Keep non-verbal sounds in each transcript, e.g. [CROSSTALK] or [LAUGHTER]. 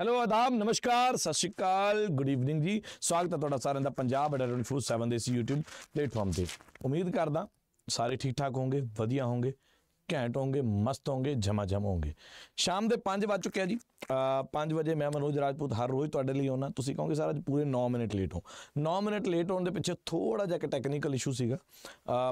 Hello ਆਦਾਬ ਨਮਸਕਾਰ ਸਤਿ ਸ਼੍ਰੀ ਅਕਾਲ good evening ਜੀ ਸਵਾਗਤ ਹੈ ਤੁਹਾਡਾ ਸਾਰਿਆਂ ਦਾ ਪੰਜਾਬ ਐਡਰ 247 ਦੇ ਇਸ YouTube ਪਲੇਟਫਾਰਮ ਤੇ ਉਮੀਦ ਕਰਦਾ ਸਾਰੇ ਠੀਕ ਠਾਕ ਹੋਵੋਗੇ ਵਧੀਆ ਹੋਵੋਗੇ ਘੈਂਟ ਹੋਗੇ ਮਸਤ ਝਮਾ ਝਮ ਹੋਗੇ ਸ਼ਾਮ ਦੇ 5 ਵਜ ਚੁੱਕਿਆ ਜੀ 5 ਵਜੇ ਮੈਂ ਮਨੋਜ ਰਾਜਪੂਤ ਹਰ ਰੋਜ਼ ਤੁਹਾਡੇ ਲਈ ਆਉਣਾ ਤੁਸੀਂ ਕਹੋਗੇ ਸਰ ਅੱਜ ਪੂਰੇ 9 ਮਿੰਟ ਲੇਟ ਹੋ 9 ਮਿੰਟ ਲੇਟ ਹੋਣ ਦੇ ਪਿੱਛੇ ਥੋੜਾ ਜਿਹਾ ਟੈਕਨੀਕਲ ਇਸ਼ੂ ਸੀਗਾ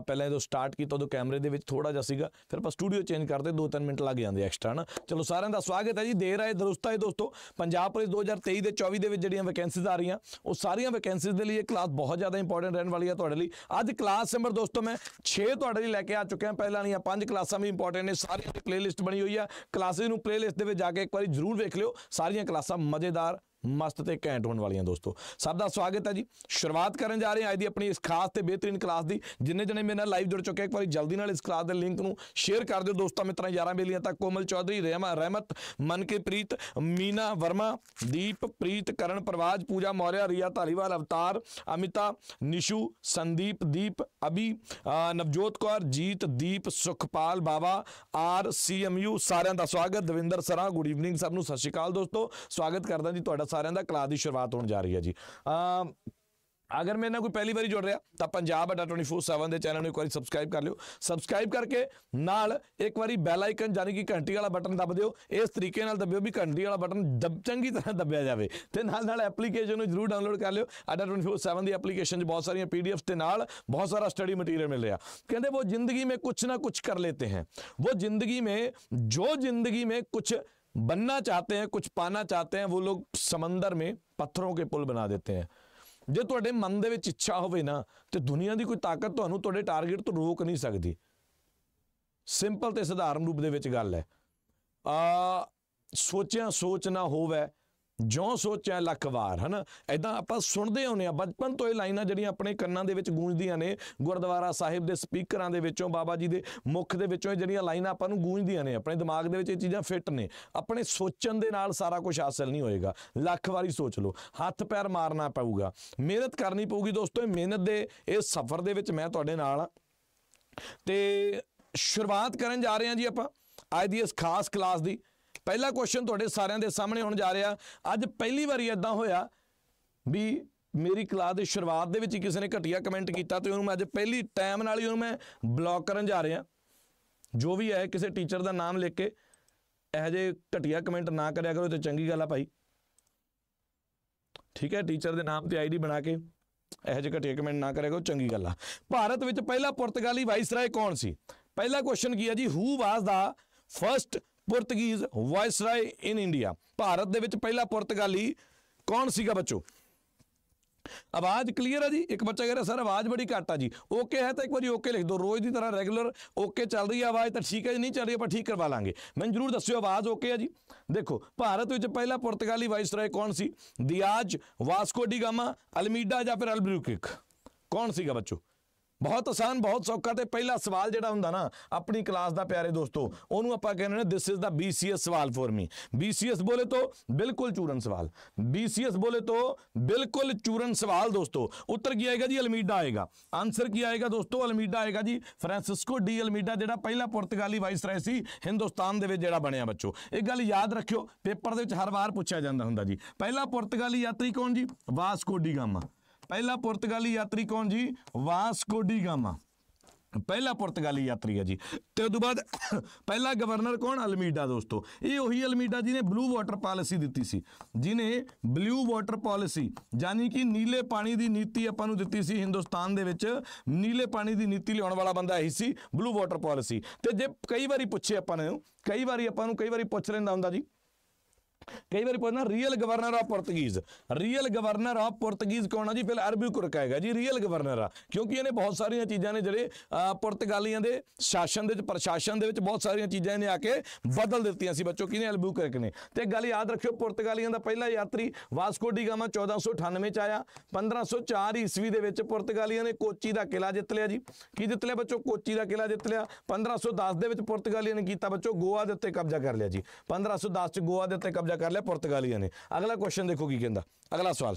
ਪਹਿਲਾਂ ਜਦੋਂ ਸਟਾਰਟ ਕੀਤਾ ਉਦੋਂ ਕੈਮਰੇ ਦੇ ਵਿੱਚ ਥੋੜਾ ਜਿਹਾ ਸੀਗਾ ਫਿਰ ਆਪਾਂ ਸਟੂਡੀਓ ਚੇਂਜ ਕਰਦੇ 2-3 ਮਿੰਟ ਲੱਗ ਜਾਂਦੇ ਐਕਸਟਰਾ ਨਾ ਚਲੋ ਸਾਰਿਆਂ ਦਾ ਸਵਾਗਤ ਹੈ ਜੀ ਦੇਰ ਆਏ ਦਰੁਸਤਾ ਹੈ ਦੋਸਤੋ ਪੰਜਾਬ ਪੁਲਿਸ 2023 ਦੇ 24 ਦੇ ਵਿੱਚ ਜਿਹੜੀਆਂ ਵੈਕੈਂਸੀਜ਼ ਆ ਰਹੀਆਂ ਉਹ ਸਾਰੀਆਂ ਵੈਕੈਂਸੀਜ਼ ਦੇ ਲਈ ਇਹ ਕਲਾਸ ਬਹੁਤ ਜ਼ਿਆਦਾ ਇੰਪੋਰਟੈਂਟ ਰਹਿਣ ਵਾਲੀ ਹੈ ਤੁਹਾਡੇ ਲਈ ਅੱਜ ਕਲਾਸ ਨੰਬਰ ਦੋਸਤੋ ਮੈਂ 6 ਤੁਹਾਡੇ ਲਈ ਲੈ ਕੇ ਆ ਚੁੱਕਿਆ ਪਹਿਲਾਂ ਨਹੀਂ ਆ ਕਲਾਸਾਂ ਵੀ ਇੰਪੋਰਟੈਂਟ ਨੇ ਸਾਰੀਆਂ ਦੀ ਪਲੇਲਿਸਟ ਬਣੀ ਹੋਈ ਆ ਕਲਾਸਿਸ ਨੂੰ ਪਲੇਲਿਸਟ ਦੇ ਵਿੱਚ ਜਾ ਕੇ ਇੱਕ ਵਾਰੀ ਜ਼ਰੂਰ ਵੇਖ ਲਿਓ ਸਾਰੀਆਂ ਕਲਾਸਾਂ ਮਜ਼ੇਦਾਰ ਮਸਤ ਤੇ ਘੈਂਟ ਹੋਣ ਵਾਲੀਆਂ ਦੋਸਤੋ ਸਭ ਦਾ ਸਵਾਗਤ ਹੈ ਜੀ ਸ਼ੁਰੂਆਤ ਕਰਨ ਜਾ ਰਹੇ ਹਾਂ ਅੱਜ ਦੀ ਆਪਣੀ ਇਸ ਖਾਸ ਤੇ ਬਿਹਤਰੀਨ ਕਲਾਸ ਦੀ ਜਿੰਨੇ ਜਣੇ ਮੇਰੇ ਨਾਲ ਲਾਈਵ ਜੁੜ ਚੁੱਕੇ ਇੱਕ ਵਾਰੀ ਜਲਦੀ ਨਾਲ ਇਸ ਕਲਾਸ ਦੇ ਲਿੰਕ ਨੂੰ ਸ਼ੇਅਰ ਕਰ ਦਿਓ ਦੋਸਤਾਂ ਮਿੱਤਰਾਂ ਯਾਰਾਂ ਬੇਲੀਆਂ ਤੱਕ ਕੋਮਲ ਚੌਧਰੀ ਰਹਿਮਾ ਰਹਿਮਤ ਮਨਕੀਪ੍ਰੀਤ ਮੀਨਾ ਵਰਮਾ ਦੀਪ ਪ੍ਰੀਤ ਕਰਨ ਪ੍ਰਵਾਜ ਪੂਜਾ ਮੌਰਿਆ ਰੀਆ ਧਾਲੀਵਾਲ ਅਵਤਾਰ Amita Nishu Sandeep Deep Abhi Navjot Kaur Jeet Deep Sukhpal Bawa R C M U ਸਾਰਿਆਂ ਦਾ ਸਵਾਗਤ ਦਵਿੰਦਰ ਸਰਾ ਗੁੱਡ ਈਵਨਿੰਗ ਸਭ ਨੂੰ ਸਤਿ ਸ਼੍ਰੀ ਅਕਾਲ ਦੋਸਤੋ ਸਵਾਗਤ ਕਰਦਾ ਜੀ ਤੁਹਾਡਾ ਸਾਰਿਆਂ ਦਾ ਕਲਾਸ ਦੀ ਸ਼ੁਰੂਆਤ ਹੋਣ ਜਾ ਰਹੀ ਹੈ ਜੀ ਅਗਰ ਮੇਰੇ ਨਾਲ ਕੋਈ ਪਹਿਲੀ ਵਾਰੀ ਜੁੜ ਰਿਹਾ ਤਾਂ ਪੰਜਾਬ ਅੱਡਾ 24/7 ਦੇ ਚੈਨਲ ਨੂੰ ਇੱਕ ਵਾਰੀ ਸਬਸਕ੍ਰਾਈਬ ਕਰ ਲਿਓ ਸਬਸਕ੍ਰਾਈਬ ਕਰਕੇ ਨਾਲ ਇੱਕ ਵਾਰੀ ਬੈਲ ਆਈਕਨ ਯਾਨੀ ਕਿ ਘੰਟੀ ਵਾਲਾ ਬਟਨ ਦਬ ਦਿਓ ਇਸ ਤਰੀਕੇ ਨਾਲ ਦਬਿਓ ਵੀ ਘੰਟੀ ਵਾਲਾ ਬਟਨ ਦਬ ਚੰਗੀ ਤਰ੍ਹਾਂ ਦਬਿਆ ਜਾਵੇ ਤੇ ਨਾਲ ਨਾਲ ਐਪਲੀਕੇਸ਼ਨ ਨੂੰ ਜਰੂਰ ਡਾਊਨਲੋਡ ਕਰ ਲਿਓ ਅੱਡਾ 24/7 ਦੀ ਐਪਲੀਕੇਸ਼ਨ 'ਚ ਬਹੁਤ ਸਾਰੀਆਂ ਪੀਡੀਐਫਸ ਤੇ ਨਾਲ ਬਹੁਤ ਸਾਰਾ ਸਟੱਡੀ ਮਟੀਰੀਅਲ ਮਿਲ ਰਿਹਾ ਕਹਿੰਦੇ ਉਹ ਜ਼ਿੰਦਗੀ ਮੇ ਕੁਝ ਨਾ ਕੁਝ ਕਰ ਲੈਤੇ ਹੈ ਉਹ ਜ਼ਿੰਦਗੀ ਮੇ ਜੋ ਜ਼ਿੰਦਗੀ ਮੇ ਕੁਝ बनना चाहते हैं कुछ पाना चाहते हैं वो लोग समंਦਰ में ਪੱਥਰੋਂ ਕੇ ਪੁਲ ਬਣਾ ਦਿੰਦੇ ਹਨ ਜੇ ਤੁਹਾਡੇ ਮਨ ਦੇ ਵਿੱਚ ਇੱਛਾ ਹੋਵੇ ਨਾ ਤੇ ਦੁਨੀਆ ਦੀ ਕੋਈ ਤਾਕਤ ਤੁਹਾਨੂੰ ਤੁਹਾਡੇ ਟਾਰਗੇਟ ਤੋਂ ਰੋਕ ਨਹੀਂ ਸਕਦੀ ਸਿੰਪਲ ਤੇ ਸਧਾਰਨ ਰੂਪ ਦੇ ਵਿੱਚ ਗੱਲ ਹੈ ਆ ਸੋਚਿਆ ਸੋਚ ਨਾ ਹੋਵੇ ਜੋ ਸੋਚਿਆ ਲੱਖ ਵਾਰ ਹਨਾ ਐਦਾਂ ਆਪਾਂ ਸੁਣਦੇ ਆਉਨੇ ਆ ਬਚਪਨ ਤੋਂ ਇਹ ਲਾਈਨਾਂ ਜਿਹੜੀਆਂ ਆਪਣੇ ਕੰਨਾਂ ਦੇ ਵਿੱਚ ਗੂੰਜਦੀਆਂ ਨੇ ਗੁਰਦੁਆਰਾ ਸਾਹਿਬ ਦੇ ਸਪੀਕਰਾਂ ਦੇ ਵਿੱਚੋਂ ਬਾਬਾ ਜੀ ਦੇ ਮੁਖ ਦੇ ਵਿੱਚੋਂ ਜਿਹੜੀਆਂ ਲਾਈਨਾਂ ਆਪਾਂ ਨੂੰ ਗੂੰਜਦੀਆਂ ਨੇ ਆਪਣੇ ਦਿਮਾਗ ਦੇ ਵਿੱਚ ਇਹ ਚੀਜ਼ਾਂ ਫਿੱਟ ਨੇ ਆਪਣੇ ਸੋਚਣ ਦੇ ਨਾਲ ਸਾਰਾ ਕੁਝ ਹਾਸਲ ਨਹੀਂ ਹੋਏਗਾ ਲੱਖ ਵਾਰੀ ਸੋਚ ਲਓ ਹੱਥ ਪੈਰ ਮਾਰਨਾ ਪਊਗਾ ਮਿਹਨਤ ਕਰਨੀ ਪਊਗੀ ਦੋਸਤੋ ਇਹ ਮਿਹਨਤ ਦੇ ਇਹ ਸਫ਼ਰ ਦੇ ਵਿੱਚ ਮੈਂ ਤੁਹਾਡੇ ਨਾਲ ਤੇ ਸ਼ੁਰੂਆਤ ਕਰਨ ਜਾ ਰਹੇ ਹਾਂ ਜੀ ਆਪਾਂ ਅੱਜ ਦੀ ਇਸ ਖਾਸ ਕਲਾਸ ਦੀ ਪਹਿਲਾ ਕੁਐਸਚਨ ਤੁਹਾਡੇ ਸਾਰਿਆਂ ਦੇ ਸਾਹਮਣੇ ਹੁਣ ਜਾ ਰਿਹਾ ਅੱਜ ਪਹਿਲੀ ਵਾਰੀ ਇਦਾਂ ਹੋਇਆ ਵੀ ਮੇਰੀ ਕਲਾਸ ਦੇ ਸ਼ੁਰੂਆਤ ਦੇ ਵਿੱਚ ਕਿਸੇ ਨੇ ਘਟੀਆ ਕਮੈਂਟ ਕੀਤਾ ਤੇ ਉਹਨੂੰ ਮੈਂ ਅੱਜ ਪਹਿਲੀ ਟਾਈਮ ਨਾਲ ਹੀ ਉਹਨੂੰ ਮੈਂ ਬਲੌਕ ਕਰਨ ਜਾ ਰਿਹਾ ਜੋ ਵੀ ਹੈ ਕਿਸੇ ਟੀਚਰ ਦਾ ਨਾਮ ਲਿਖ ਕੇ ਇਹ ਜੇ ਘਟੀਆ ਕਮੈਂਟ ਨਾ ਕਰਿਆ ਕਰੋ ਤੇ ਚੰਗੀ ਗੱਲ ਆ ਭਾਈ ਠੀਕ ਹੈ ਟੀਚਰ ਦੇ ਨਾਮ ਤੇ ਆਈਡੀ ਬਣਾ ਕੇ ਇਹ ਜੇ ਘਟੀਆ ਕਮੈਂਟ ਨਾ ਕਰਿਆ ਕਰੋ ਚੰਗੀ ਗੱਲ ਆ ਭਾਰਤ ਵਿੱਚ ਪਹਿਲਾ ਪੁਰਤਗਾਲੀ ਵਾਇਸਰਾਏ ਕੌਣ ਸੀ ਪਹਿਲਾ ਕੁਐਸਚਨ ਕੀ ਹੈ ਜੀ ਹੂ ਵਾਸ ਦਾ ਫਰਸਟ ਪੁਰਤਗੀਜ਼ ਵਾਇਸਰਾਏ ਇਨ ਇੰਡੀਆ ਭਾਰਤ ਦੇ ਵਿੱਚ ਪਹਿਲਾ ਪੁਰਤਗਾਲੀ ਕੌਣ ਸੀਗਾ ਬੱਚੋ ਆਵਾਜ਼ ਕਲੀਅਰ ਆ ਜੀ ਇੱਕ ਬੱਚਾ ਕਹਿ ਰਿਹਾ ਸਰ ਆਵਾਜ਼ ਬੜੀ ਘੱਟ ਆ ਜੀ ਓਕੇ ਹੈ ਤਾਂ ਇੱਕ ਵਾਰੀ ਓਕੇ ਲਿਖ ਦਿਓ ਰੋਜ਼ ਦੀ ਤਰ੍ਹਾਂ ਰੈਗੂਲਰ ਓਕੇ ਚੱਲ ਰਹੀ ਆ ਆਵਾਜ਼ ਤਾਂ ਠੀਕ ਹੈ ਜੀ ਨਹੀਂ ਚੱਲ ਰਹੀ ਆਪਾਂ ਠੀਕ ਕਰਵਾ ਲਾਂਗੇ ਮੈਨੂੰ ਜਰੂਰ ਦੱਸਿਓ ਆਵਾਜ਼ ਓਕੇ ਆ ਜੀ ਦੇਖੋ ਭਾਰਤ ਵਿੱਚ ਪਹਿਲਾ ਪੁਰਤਗਾਲੀ ਵਾਇਸਰਾਏ ਕੌਣ ਸੀ Diaz Vasco da Gama Almeida ਜਾਂ ਫਿਰ ਅਲਬਰੂਕਿਕ ਕੌਣ ਸੀਗਾ ਬੱਚੋ ਬਹੁਤ ਆਸਾਨ ਬਹੁਤ ਸੌਖਾ ਤੇ ਪਹਿਲਾ ਸਵਾਲ ਜਿਹੜਾ ਹੁੰਦਾ ਨਾ ਆਪਣੀ ਕਲਾਸ ਦਾ ਪਿਆਰੇ ਦੋਸਤੋ ਉਹਨੂੰ ਆਪਾਂ ਕਹਿੰਦੇ ਨੇ ਦਿਸ ਇਜ਼ ਦਾ ਬੀਸੀਐਸ ਸਵਾਲ ਫॉर ਮੀ ਬੀਸੀਐਸ ਬੋਲੇ ਤੋਂ ਬਿਲਕੁਲ ਚੂਰਨ ਸਵਾਲ ਬੀਸੀਐਸ ਬੋਲੇ ਤੋਂ ਬਿਲਕੁਲ ਚੂਰਨ ਸਵਾਲ ਦੋਸਤੋ ਉੱਤਰ ਕੀ ਆਏਗਾ ਜੀ ਅਲਮੀਡਾ ਆਏਗਾ ਆਨਸਰ ਕੀ ਆਏਗਾ ਦੋਸਤੋ ਅਲਮੀਡਾ ਆਏਗਾ ਜੀ ਫ੍ਰਾਂਸਿਸਕੋ ਡੀ ਅਲਮੀਡਾ ਜਿਹੜਾ ਪਹਿਲਾ ਪੁਰਤਗਾਲੀ ਵਾਇਸਰਾਏ ਸੀ ਹਿੰਦੁਸਤਾਨ ਦੇ ਵਿੱਚ ਜਿਹੜਾ ਬਣਿਆ ਬੱਚੋ ਇਹ ਗੱਲ ਯਾਦ ਰੱਖਿਓ ਪੇਪਰ ਦੇ ਵਿੱਚ ਹਰ ਵਾਰ ਪੁੱਛਿਆ ਜਾਂਦਾ ਹੁੰਦਾ ਜੀ ਪਹਿਲਾ ਪੁਰਤਗਾਲੀ ਯਾਤਰੀ ਕੌਣ ਜੀ ਵਾਸਕੋ ਡੀ ਗਾਮਾ ਪਹਿਲਾ ਪੁਰਤਗਾਲੀ ਯਾਤਰੀ ਕੌਣ ਜੀ ਵਾਸਕੋ ਡੀ ਗਾਮਾ ਪਹਿਲਾ ਪੁਰਤਗਾਲੀ ਯਾਤਰੀ ਹੈ ਜੀ ਤੇ ਉਸ ਤੋਂ ਬਾਅਦ ਪਹਿਲਾ ਗਵਰਨਰ ਕੌਣ ਅਲਮੀਡਾ ਦੋਸਤੋ ਇਹ ਉਹੀ ਅਲਮੀਡਾ ਜੀ ਨੇ ਬਲੂ ਵਾਟਰ ਪਾਲਿਸੀ ਦਿੱਤੀ ਸੀ ਜਿਨੇ ਬਲੂ ਵਾਟਰ ਪਾਲਿਸੀ ਯਾਨੀ ਕਿ ਨੀਲੇ ਪਾਣੀ ਦੀ ਨੀਤੀ ਆਪਾਂ ਨੂੰ ਦਿੱਤੀ ਸੀ ਹਿੰਦੁਸਤਾਨ ਦੇ ਵਿੱਚ ਨੀਲੇ ਪਾਣੀ ਦੀ ਨੀਤੀ ਲਿਆਉਣ ਵਾਲਾ ਬੰਦਾ ਇਹੀ ਸੀ ਬਲੂ ਵਾਟਰ ਪਾਲਿਸੀ ਤੇ ਜੇ ਕਈ ਵਾਰੀ ਪੁੱਛੇ ਆਪਾਂ ਨੂੰ ਕਈ ਵਾਰੀ ਆਪਾਂ ਨੂੰ ਕਈ ਵਾਰੀ ਪੁੱਛ ਲੈਂਦਾ ਹੁੰਦਾ ਜੀ ਕਈ ਵਾਰੀ ਪੁੱਛਣਾ ਰੀਅਲ ਗਵਰਨਰ ਆਫ ਪੁਰਤਗੀਜ਼ ਰੀਅਲ ਗਵਰਨਰ ਆਫ ਪੁਰਤਗੀਜ਼ ਕੌਣ ਆ ਜੀ ਫਿਰ ਅਰਬੀ ਕੁਰਕ ਆਏਗਾ ਜੀ ਰੀਅਲ ਗਵਰਨਰ ਆ ਕਿਉਂਕਿ ਇਹਨੇ ਬਹੁਤ ਸਾਰੀਆਂ ਚੀਜ਼ਾਂ ਨੇ ਜਿਹੜੇ ਪੁਰਤਗਾਲੀਆਂ ਦੇ ਸ਼ਾਸਨ ਦੇ ਵਿੱਚ ਪ੍ਰਸ਼ਾਸਨ ਦੇ ਵਿੱਚ ਬਹੁਤ ਸਾਰੀਆਂ ਚੀਜ਼ਾਂ ਇਹਨੇ ਆ ਕੇ ਬਦਲ ਦਿੱਤੀਆਂ ਸੀ ਬੱਚੋ ਕਿਹਨੇ ਅਲਬੂ ਕੁਰਕ ਨੇ ਤੇ ਗੱਲ ਯਾਦ ਰੱਖਿਓ ਪੁਰਤਗਾਲੀਆਂ ਦਾ ਪਹਿਲਾ ਯਾਤਰੀ ਵਾਸਕੋ ਡੀ ਗਾਮਾ 1498 ਚ ਆਇਆ 1504 ਈਸਵੀ ਦੇ ਵਿੱਚ ਪੁਰਤਗਾਲੀਆਂ ਨੇ ਕੋਚੀ ਦਾ ਕਿਲਾ ਜਿੱਤ ਲਿਆ ਜੀ ਕੀ ਜਿੱਤ ਲਿਆ ਬੱਚੋ ਕੋਚੀ ਦਾ ਕਿਲਾ ਜਿੱਤ ਲਿਆ 1510 ਦੇ ਵਿੱਚ ਪੁਰਤਗਾਲੀਆਂ ਨੇ ਕੀਤਾ ਬੱਚੋ ਗੋਆ ਦੇ ਉੱਤੇ ਕਬਜ਼ਾ ਕਰ ਲਿਆ ਜੀ 1510 ਚ ਗੋਆ ਦੇ ਉੱਤੇ ਕਬਜ਼ਾ ਕਰ ਲਿਆ ਪੁਰਤਗਾਲੀਆਂ ਨੇ ਅਗਲਾ ਕੁਐਸਚਨ ਦੇਖੋ ਕੀ ਕਹਿੰਦਾ ਅਗਲਾ ਸਵਾਲ